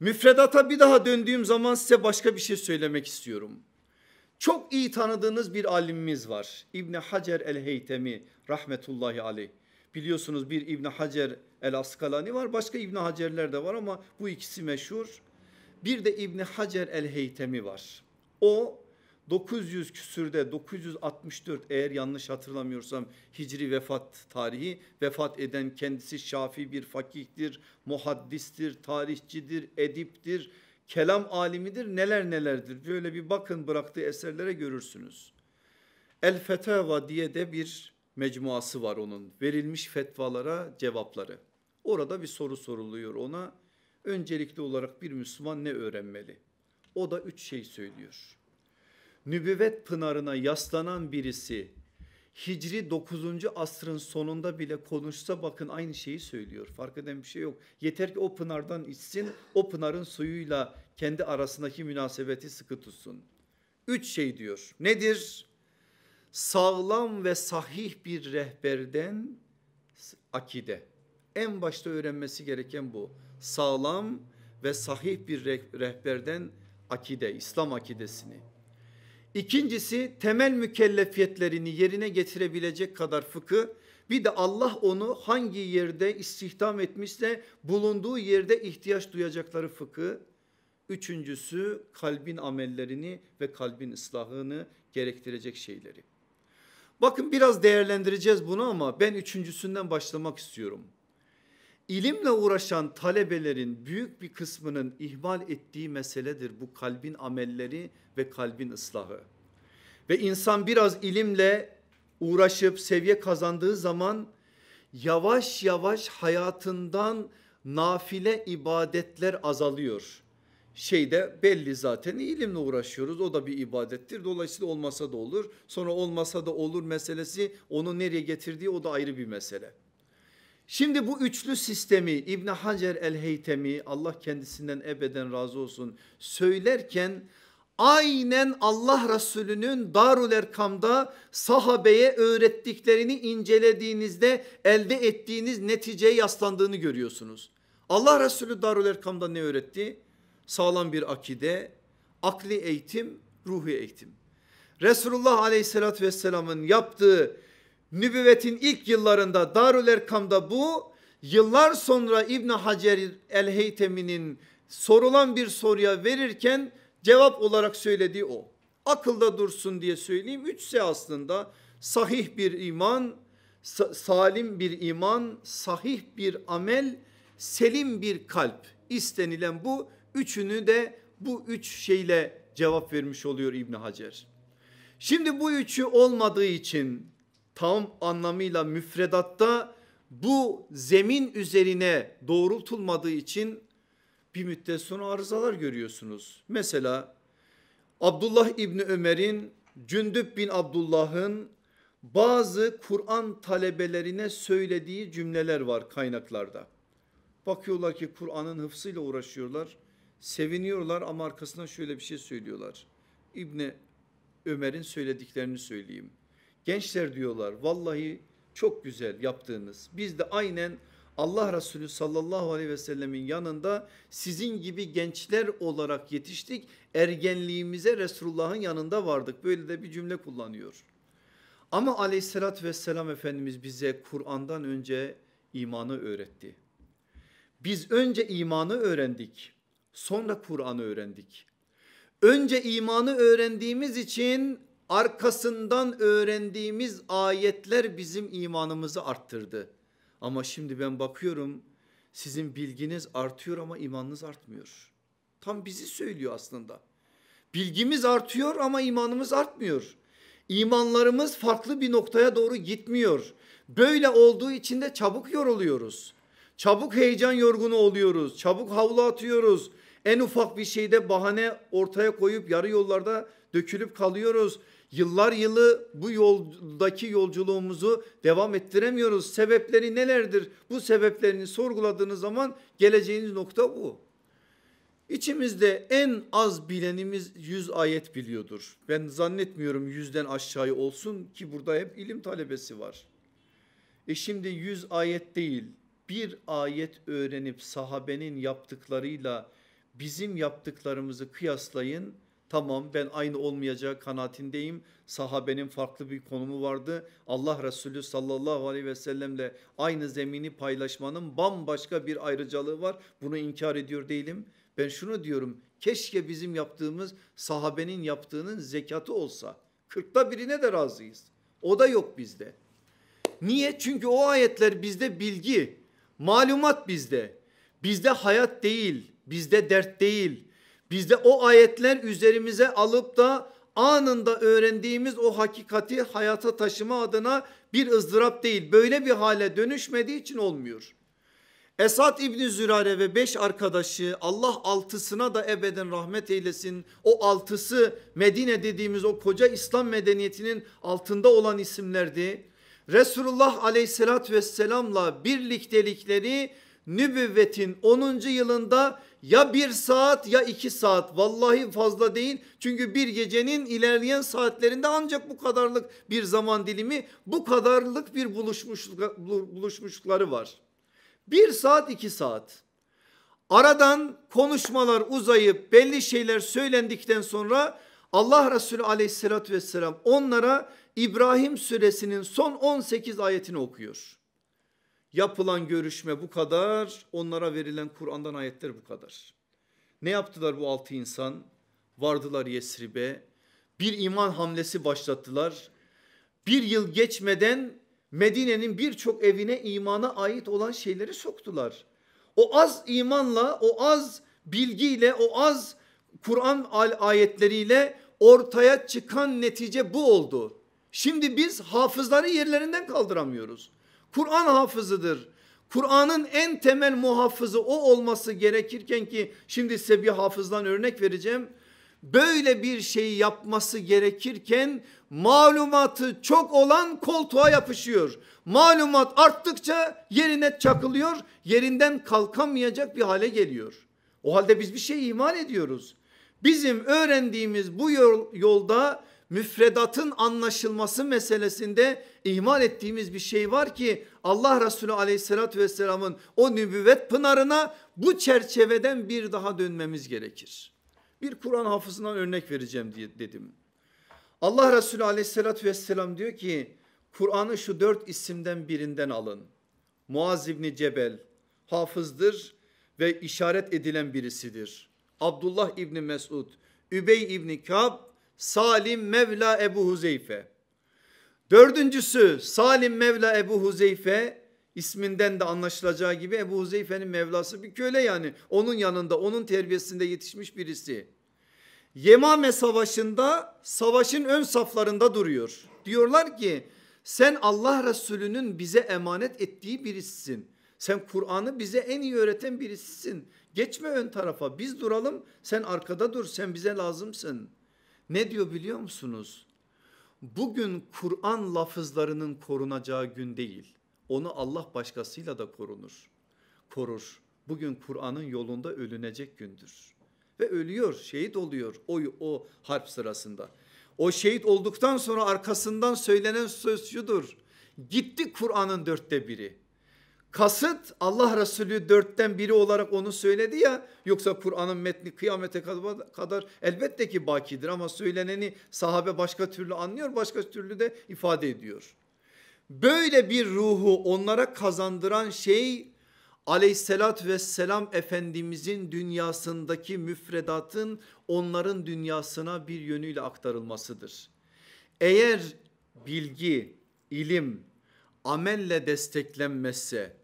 Müfredata bir daha döndüğüm zaman size başka bir şey söylemek istiyorum. Çok iyi tanıdığınız bir alimimiz var. İbn Hacer el-Heytemi rahmetullahi aleyh. Biliyorsunuz bir İbn Hacer el-Askalani var. Başka İbn Hacerler de var ama bu ikisi meşhur. Bir de İbn Hacer el-Heytemi var. O 900 küsürde 964 eğer yanlış hatırlamıyorsam Hicri vefat tarihi vefat eden kendisi Şafi bir fakihtir, muhaddistir, tarihçidir, ediptir, kelam alimidir neler nelerdir. Böyle bir bakın bıraktığı eserlere görürsünüz. El Fetava diye de bir mecmuası var onun verilmiş fetvalara cevapları. Orada bir soru soruluyor ona. Öncelikli olarak bir Müslüman ne öğrenmeli? O da üç şey söylüyor. Nübüvvet pınarına yaslanan birisi Hicri 9. asrın sonunda bile konuşsa bakın aynı şeyi söylüyor. Fark eden bir şey yok. Yeter ki o pınardan içsin, o pınarın suyuyla kendi arasındaki münasebeti sıkı tutsun. Üç şey diyor. Nedir? Sağlam ve sahih bir rehberden akide. En başta öğrenmesi gereken bu. Sağlam ve sahih bir rehberden akide, İslam akidesini. İkincisi temel mükellefiyetlerini yerine getirebilecek kadar fıkı bir de Allah onu hangi yerde istihdam etmişse bulunduğu yerde ihtiyaç duyacakları fıkı. Üçüncüsü kalbin amellerini ve kalbin ıslahını gerektirecek şeyleri. Bakın biraz değerlendireceğiz bunu ama ben üçüncüsünden başlamak istiyorum. İlimle uğraşan talebelerin büyük bir kısmının ihmal ettiği meseledir bu kalbin amelleri ve kalbin ıslahı. Ve insan biraz ilimle uğraşıp seviye kazandığı zaman yavaş yavaş hayatından nafile ibadetler azalıyor. Şeyde belli zaten ilimle uğraşıyoruz o da bir ibadettir dolayısıyla olmasa da olur sonra olmasa da olur meselesi onu nereye getirdiği o da ayrı bir mesele. Şimdi bu üçlü sistemi İbn Hacer el-Heytemi Allah kendisinden ebeden razı olsun söylerken aynen Allah Resulü'nün Darul Erkam'da sahabeye öğrettiklerini incelediğinizde elde ettiğiniz neticeye yaslandığını görüyorsunuz. Allah Resulü Darul Erkam'da ne öğretti? Sağlam bir akide, akli eğitim, ruhi eğitim. Resulullah aleyhissalatü vesselamın yaptığı nübüvvetin ilk yıllarında Darül Erkam'da bu yıllar sonra İbni Hacer el Heytemi'nin sorulan bir soruya verirken cevap olarak söylediği o. Akılda dursun diye söyleyeyim. Üçse aslında sahih bir iman, salim bir iman, sahih bir amel, selim bir kalp istenilen bu üçünü de bu üç şeyle cevap vermiş oluyor İbni Hacer. Şimdi bu üçü olmadığı için tam anlamıyla müfredatta bu zemin üzerine doğrultulmadığı için bir müddet sonra arızalar görüyorsunuz. Mesela Abdullah İbni Ömer'in Cündüb bin Abdullah'ın bazı Kur'an talebelerine söylediği cümleler var kaynaklarda. Bakıyorlar ki Kur'an'ın hıfzıyla uğraşıyorlar. Seviniyorlar ama arkasına şöyle bir şey söylüyorlar. İbni Ömer'in söylediklerini söyleyeyim. Gençler diyorlar vallahi çok güzel yaptığınız. Biz de aynen Allah Resulü sallallahu aleyhi ve sellemin yanında sizin gibi gençler olarak yetiştik. Ergenliğimize Resulullah'ın yanında vardık. Böyle de bir cümle kullanıyor. Ama aleyhissalatü vesselam Efendimiz bize Kur'an'dan önce imanı öğretti. Biz önce imanı öğrendik sonra Kur'an'ı öğrendik. Önce imanı öğrendiğimiz için arkasından öğrendiğimiz ayetler bizim imanımızı arttırdı. Ama şimdi ben bakıyorum sizin bilginiz artıyor ama imanınız artmıyor. Tam bizi söylüyor aslında. Bilgimiz artıyor ama imanımız artmıyor. İmanlarımız farklı bir noktaya doğru gitmiyor. Böyle olduğu için de çabuk yoruluyoruz. Çabuk heyecan yorgunu oluyoruz. Çabuk havlu atıyoruz. En ufak bir şeyde bahane ortaya koyup yarı yollarda dökülüp kalıyoruz. Yıllar yılı bu yoldaki yolculuğumuzu devam ettiremiyoruz. Sebepleri nelerdir? Bu sebeplerini sorguladığınız zaman geleceğiniz nokta bu. İçimizde en az bilenimiz yüz ayet biliyordur. Ben zannetmiyorum yüzden aşağıya olsun ki burada hep ilim talebesi var. E şimdi yüz ayet değil bir ayet öğrenip sahabenin yaptıklarıyla bizim yaptıklarımızı kıyaslayın Tamam ben aynı olmayacağı kanaatindeyim. Sahabenin farklı bir konumu vardı. Allah Resulü sallallahu aleyhi ve sellemle aynı zemini paylaşmanın bambaşka bir ayrıcalığı var. Bunu inkar ediyor değilim. Ben şunu diyorum keşke bizim yaptığımız sahabenin yaptığının zekatı olsa. Kırkta birine de razıyız. O da yok bizde. Niye? Çünkü o ayetler bizde bilgi, malumat bizde. Bizde hayat değil, bizde dert değil, biz de o ayetler üzerimize alıp da anında öğrendiğimiz o hakikati hayata taşıma adına bir ızdırap değil. Böyle bir hale dönüşmediği için olmuyor. Esad İbni Zürare ve beş arkadaşı Allah altısına da ebeden rahmet eylesin. O altısı Medine dediğimiz o koca İslam medeniyetinin altında olan isimlerdi. Resulullah aleyhissalatü vesselamla birliktelikleri nübüvvetin 10. yılında ya bir saat ya iki saat vallahi fazla değil çünkü bir gecenin ilerleyen saatlerinde ancak bu kadarlık bir zaman dilimi bu kadarlık bir buluşmuşluk, buluşmuşlukları var. Bir saat iki saat aradan konuşmalar uzayıp belli şeyler söylendikten sonra Allah Resulü aleyhissalatü vesselam onlara İbrahim suresinin son 18 ayetini okuyor. Yapılan görüşme bu kadar, onlara verilen Kur'an'dan ayetler bu kadar. Ne yaptılar bu altı insan? Vardılar Yesrib'e, bir iman hamlesi başlattılar. Bir yıl geçmeden Medine'nin birçok evine imana ait olan şeyleri soktular. O az imanla, o az bilgiyle, o az Kur'an ayetleriyle ortaya çıkan netice bu oldu. Şimdi biz hafızları yerlerinden kaldıramıyoruz. Kur'an hafızıdır. Kur'an'ın en temel muhafızı o olması gerekirken ki şimdi size bir hafızdan örnek vereceğim. Böyle bir şey yapması gerekirken malumatı çok olan koltuğa yapışıyor. Malumat arttıkça yerine çakılıyor, yerinden kalkamayacak bir hale geliyor. O halde biz bir şey iman ediyoruz. Bizim öğrendiğimiz bu yolda müfredatın anlaşılması meselesinde ihmal ettiğimiz bir şey var ki Allah Resulü aleyhissalatü vesselamın o nübüvvet pınarına bu çerçeveden bir daha dönmemiz gerekir. Bir Kur'an hafızından örnek vereceğim diye dedim. Allah Resulü aleyhissalatü vesselam diyor ki Kur'an'ı şu dört isimden birinden alın. Muaz İbni Cebel hafızdır ve işaret edilen birisidir. Abdullah İbni Mesud, Übey İbni Kab Salim Mevla Ebu Huzeyfe. Dördüncüsü Salim Mevla Ebu Huzeyfe isminden de anlaşılacağı gibi Ebu Huzeyfe'nin Mevlası bir köle yani onun yanında onun terbiyesinde yetişmiş birisi. Yemame savaşında savaşın ön saflarında duruyor. Diyorlar ki sen Allah Resulü'nün bize emanet ettiği birisisin. Sen Kur'an'ı bize en iyi öğreten birisisin. Geçme ön tarafa biz duralım sen arkada dur sen bize lazımsın. Ne diyor biliyor musunuz? Bugün Kur'an lafızlarının korunacağı gün değil. Onu Allah başkasıyla da korunur. Korur. Bugün Kur'an'ın yolunda ölünecek gündür. Ve ölüyor, şehit oluyor o, o harp sırasında. O şehit olduktan sonra arkasından söylenen söz şudur. Gitti Kur'an'ın dörtte biri. Kasıt Allah Resulü dörtten biri olarak onu söyledi ya yoksa Kur'an'ın metni kıyamete kadar elbette ki bakidir ama söyleneni sahabe başka türlü anlıyor başka türlü de ifade ediyor. Böyle bir ruhu onlara kazandıran şey aleyhissalatü vesselam Efendimizin dünyasındaki müfredatın onların dünyasına bir yönüyle aktarılmasıdır. Eğer bilgi, ilim, amelle desteklenmezse,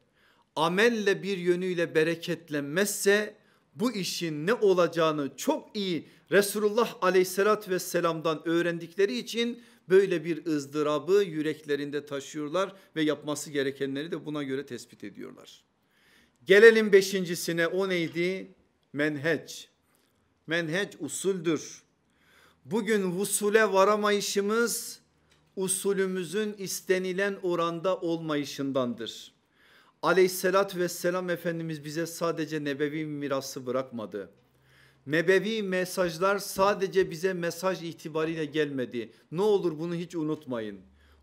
amelle bir yönüyle bereketlenmezse bu işin ne olacağını çok iyi Resulullah aleyhissalatü vesselamdan öğrendikleri için böyle bir ızdırabı yüreklerinde taşıyorlar ve yapması gerekenleri de buna göre tespit ediyorlar. Gelelim beşincisine o neydi? Menheç. Menheç usuldür. Bugün vusule varamayışımız usulümüzün istenilen oranda olmayışındandır. Aleyhissalat ve selam Efendimiz bize sadece nebevi mirası bırakmadı. Nebevi mesajlar sadece bize mesaj itibariyle gelmedi. Ne olur bunu hiç unutmayın.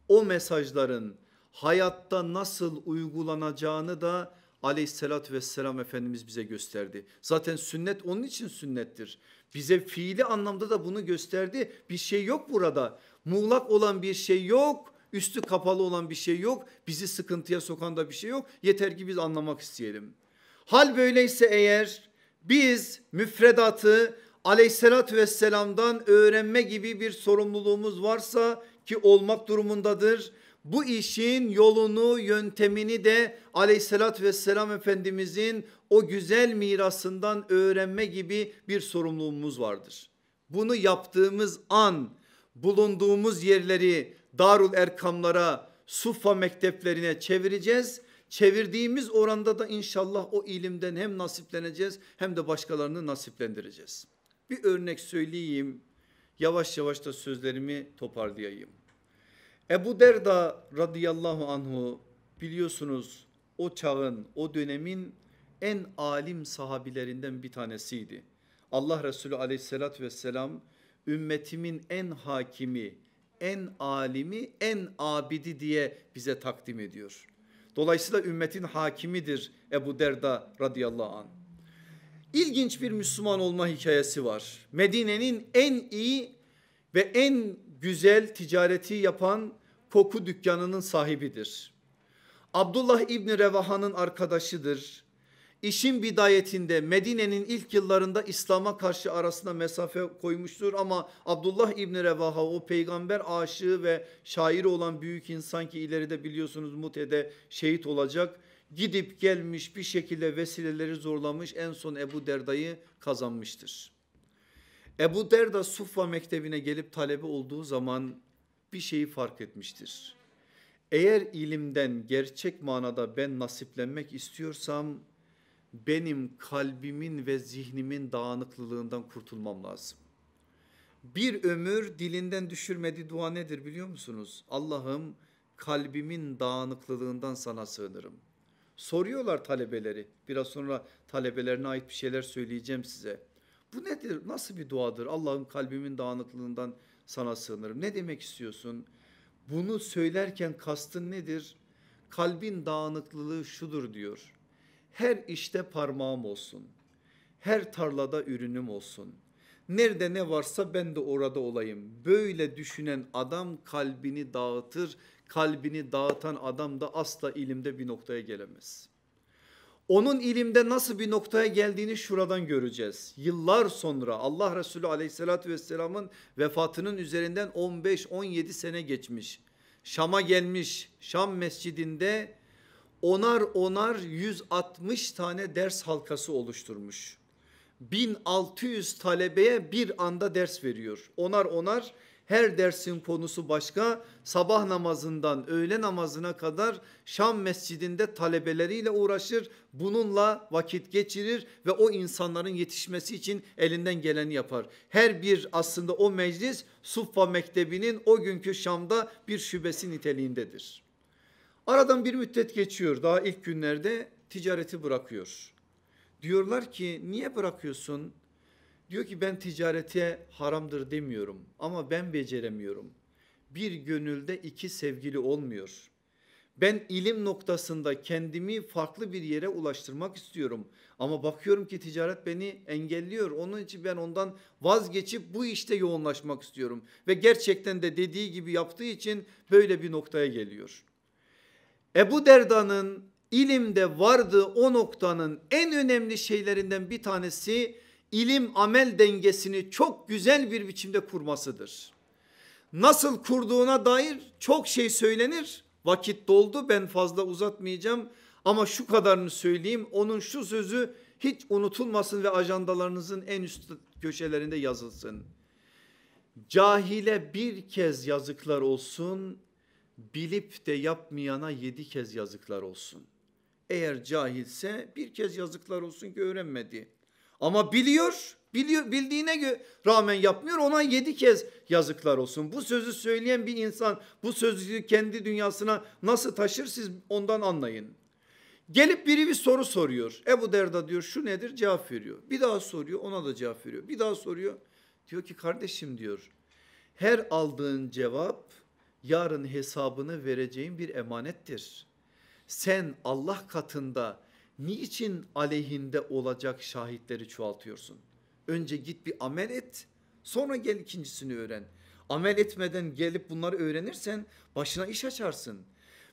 O mesajların hayatta nasıl uygulanacağını da aleyhissalatü vesselam Efendimiz bize gösterdi. Zaten sünnet onun için sünnettir. Bize fiili anlamda da bunu gösterdi. Bir şey yok burada. Muğlak olan bir şey yok. Üstü kapalı olan bir şey yok. Bizi sıkıntıya sokan da bir şey yok. Yeter ki biz anlamak isteyelim. Hal böyleyse eğer biz müfredatı aleyhissalatü vesselamdan öğrenme gibi bir sorumluluğumuz varsa ki olmak durumundadır. Bu işin yolunu yöntemini de aleyhissalatü vesselam efendimizin o güzel mirasından öğrenme gibi bir sorumluluğumuz vardır. Bunu yaptığımız an bulunduğumuz yerleri Darul Erkamlara, Suffa mekteplerine çevireceğiz. Çevirdiğimiz oranda da inşallah o ilimden hem nasipleneceğiz hem de başkalarını nasiplendireceğiz. Bir örnek söyleyeyim. Yavaş yavaş da sözlerimi toparlayayım. Ebu Derda radıyallahu anhu biliyorsunuz o çağın o dönemin en alim sahabilerinden bir tanesiydi. Allah Resulü aleyhissalatü vesselam ümmetimin en hakimi, en alimi, en abidi diye bize takdim ediyor. Dolayısıyla ümmetin hakimidir Ebu Derda radıyallahu an. İlginç bir Müslüman olma hikayesi var. Medine'nin en iyi ve en güzel ticareti yapan koku dükkanının sahibidir. Abdullah İbni Revaha'nın arkadaşıdır işin bidayetinde Medine'nin ilk yıllarında İslam'a karşı arasında mesafe koymuştur ama Abdullah İbni Revaha o peygamber aşığı ve şairi olan büyük insan ki ileride biliyorsunuz Mute'de şehit olacak gidip gelmiş bir şekilde vesileleri zorlamış en son Ebu Derda'yı kazanmıştır. Ebu Derda Suffa mektebine gelip talebe olduğu zaman bir şeyi fark etmiştir. Eğer ilimden gerçek manada ben nasiplenmek istiyorsam benim kalbimin ve zihnimin dağınıklılığından kurtulmam lazım. Bir ömür dilinden düşürmedi dua nedir biliyor musunuz? Allah'ım kalbimin dağınıklılığından sana sığınırım. Soruyorlar talebeleri. Biraz sonra talebelerine ait bir şeyler söyleyeceğim size. Bu nedir? Nasıl bir duadır? Allah'ım kalbimin dağınıklığından sana sığınırım. Ne demek istiyorsun? Bunu söylerken kastın nedir? Kalbin dağınıklılığı şudur diyor her işte parmağım olsun. Her tarlada ürünüm olsun. Nerede ne varsa ben de orada olayım. Böyle düşünen adam kalbini dağıtır. Kalbini dağıtan adam da asla ilimde bir noktaya gelemez. Onun ilimde nasıl bir noktaya geldiğini şuradan göreceğiz. Yıllar sonra Allah Resulü aleyhissalatü vesselamın vefatının üzerinden 15-17 sene geçmiş. Şam'a gelmiş Şam mescidinde onar onar 160 tane ders halkası oluşturmuş. 1600 talebeye bir anda ders veriyor. Onar onar her dersin konusu başka. Sabah namazından öğle namazına kadar Şam mescidinde talebeleriyle uğraşır. Bununla vakit geçirir ve o insanların yetişmesi için elinden geleni yapar. Her bir aslında o meclis Suffa Mektebi'nin o günkü Şam'da bir şubesi niteliğindedir. Aradan bir müddet geçiyor. Daha ilk günlerde ticareti bırakıyor. Diyorlar ki niye bırakıyorsun? Diyor ki ben ticarete haramdır demiyorum ama ben beceremiyorum. Bir gönülde iki sevgili olmuyor. Ben ilim noktasında kendimi farklı bir yere ulaştırmak istiyorum. Ama bakıyorum ki ticaret beni engelliyor. Onun için ben ondan vazgeçip bu işte yoğunlaşmak istiyorum. Ve gerçekten de dediği gibi yaptığı için böyle bir noktaya geliyor. Ebu Derda'nın ilimde vardığı o noktanın en önemli şeylerinden bir tanesi ilim amel dengesini çok güzel bir biçimde kurmasıdır. Nasıl kurduğuna dair çok şey söylenir. Vakit doldu ben fazla uzatmayacağım ama şu kadarını söyleyeyim. Onun şu sözü hiç unutulmasın ve ajandalarınızın en üst köşelerinde yazılsın. Cahile bir kez yazıklar olsun bilip de yapmayana yedi kez yazıklar olsun. Eğer cahilse bir kez yazıklar olsun ki öğrenmedi. Ama biliyor, biliyor bildiğine rağmen yapmıyor ona yedi kez yazıklar olsun. Bu sözü söyleyen bir insan bu sözü kendi dünyasına nasıl taşır siz ondan anlayın. Gelip biri bir soru soruyor. Ebu Derda diyor şu nedir cevap veriyor. Bir daha soruyor ona da cevap veriyor. Bir daha soruyor. Diyor ki kardeşim diyor her aldığın cevap yarın hesabını vereceğin bir emanettir. Sen Allah katında niçin aleyhinde olacak şahitleri çoğaltıyorsun? Önce git bir amel et sonra gel ikincisini öğren. Amel etmeden gelip bunları öğrenirsen başına iş açarsın.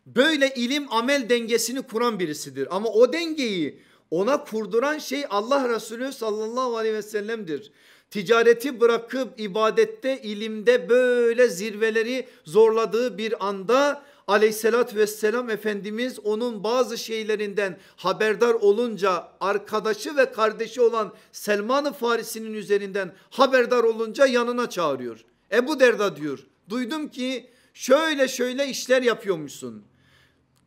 Böyle ilim amel dengesini kuran birisidir ama o dengeyi ona kurduran şey Allah Resulü sallallahu aleyhi ve sellem'dir ticareti bırakıp ibadette, ilimde böyle zirveleri zorladığı bir anda aleyhissalatü vesselam Efendimiz onun bazı şeylerinden haberdar olunca arkadaşı ve kardeşi olan Selman-ı Farisi'nin üzerinden haberdar olunca yanına çağırıyor. Ebu Derda diyor duydum ki şöyle şöyle işler yapıyormuşsun.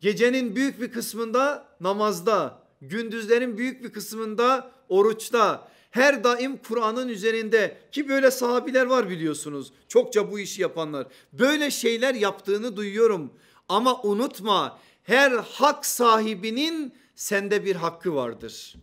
Gecenin büyük bir kısmında namazda, gündüzlerin büyük bir kısmında oruçta, her daim Kur'an'ın üzerinde ki böyle sahabiler var biliyorsunuz. Çokça bu işi yapanlar. Böyle şeyler yaptığını duyuyorum. Ama unutma her hak sahibinin sende bir hakkı vardır.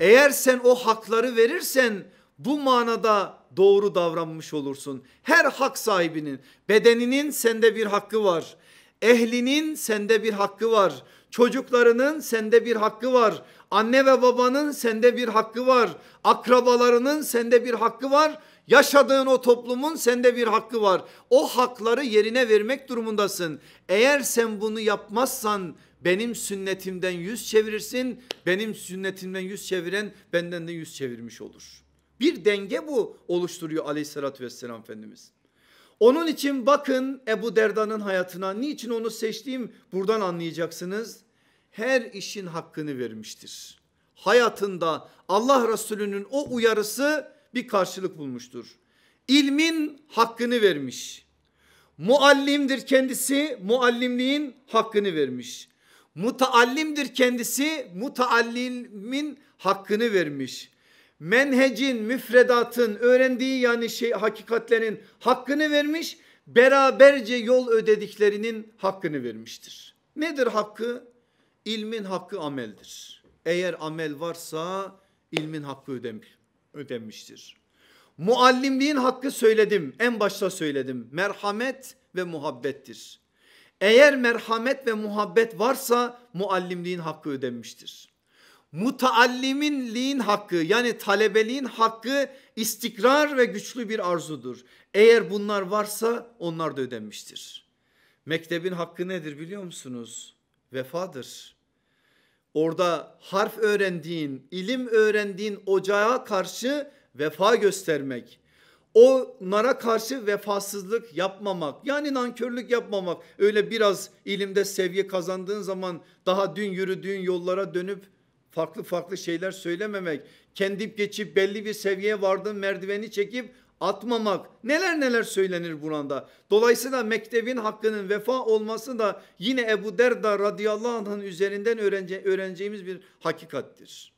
Eğer sen o hakları verirsen bu manada doğru davranmış olursun. Her hak sahibinin bedeninin sende bir hakkı var. Ehlinin sende bir hakkı var. Çocuklarının sende bir hakkı var. Anne ve babanın sende bir hakkı var. Akrabalarının sende bir hakkı var. Yaşadığın o toplumun sende bir hakkı var. O hakları yerine vermek durumundasın. Eğer sen bunu yapmazsan benim sünnetimden yüz çevirirsin. Benim sünnetimden yüz çeviren benden de yüz çevirmiş olur. Bir denge bu oluşturuyor aleyhissalatü vesselam Efendimiz. Onun için bakın Ebu Derda'nın hayatına niçin onu seçtiğim buradan anlayacaksınız. Her işin hakkını vermiştir. Hayatında Allah Resulü'nün o uyarısı bir karşılık bulmuştur. İlmin hakkını vermiş. Muallimdir kendisi, muallimliğin hakkını vermiş. Mutaallimdir kendisi, mutaallimin hakkını vermiş menhecin, müfredatın, öğrendiği yani şey hakikatlerin hakkını vermiş, beraberce yol ödediklerinin hakkını vermiştir. Nedir hakkı? İlmin hakkı ameldir. Eğer amel varsa ilmin hakkı ödem ödenmiştir. Muallimliğin hakkı söyledim. En başta söyledim. Merhamet ve muhabbettir. Eğer merhamet ve muhabbet varsa muallimliğin hakkı ödenmiştir. Mutaalliminliğin hakkı yani talebeliğin hakkı istikrar ve güçlü bir arzudur. Eğer bunlar varsa onlar da ödenmiştir. Mektebin hakkı nedir biliyor musunuz? Vefadır. Orada harf öğrendiğin, ilim öğrendiğin ocağa karşı vefa göstermek. Onlara karşı vefasızlık yapmamak yani nankörlük yapmamak öyle biraz ilimde seviye kazandığın zaman daha dün yürüdüğün yollara dönüp farklı farklı şeyler söylememek, kendip geçip belli bir seviyeye vardığın merdiveni çekip atmamak neler neler söylenir buranda. Dolayısıyla mektebin hakkının vefa olması da yine Ebu Derda radıyallahu anh'ın üzerinden öğrence, öğreneceğimiz bir hakikattir.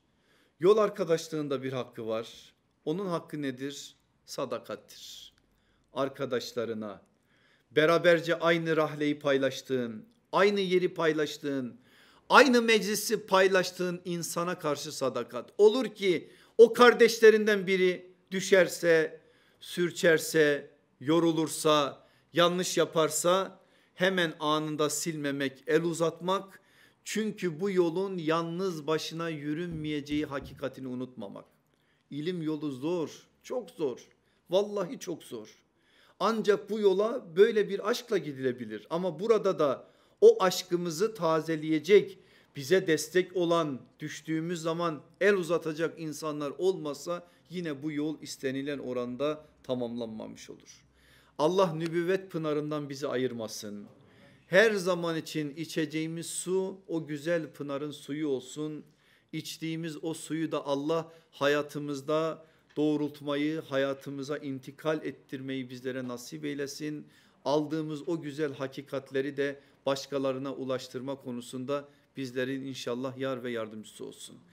Yol arkadaşlığında bir hakkı var. Onun hakkı nedir? Sadakattir. Arkadaşlarına beraberce aynı rahleyi paylaştığın, aynı yeri paylaştığın, Aynı meclisi paylaştığın insana karşı sadakat. Olur ki o kardeşlerinden biri düşerse, sürçerse, yorulursa, yanlış yaparsa hemen anında silmemek, el uzatmak. Çünkü bu yolun yalnız başına yürünmeyeceği hakikatini unutmamak. İlim yolu zor, çok zor. Vallahi çok zor. Ancak bu yola böyle bir aşkla gidilebilir. Ama burada da o aşkımızı tazeleyecek, bize destek olan, düştüğümüz zaman el uzatacak insanlar olmasa yine bu yol istenilen oranda tamamlanmamış olur. Allah nübüvvet pınarından bizi ayırmasın. Her zaman için içeceğimiz su o güzel pınarın suyu olsun. İçtiğimiz o suyu da Allah hayatımızda doğrultmayı, hayatımıza intikal ettirmeyi bizlere nasip eylesin. Aldığımız o güzel hakikatleri de başkalarına ulaştırma konusunda bizlerin inşallah yar ve yardımcısı olsun.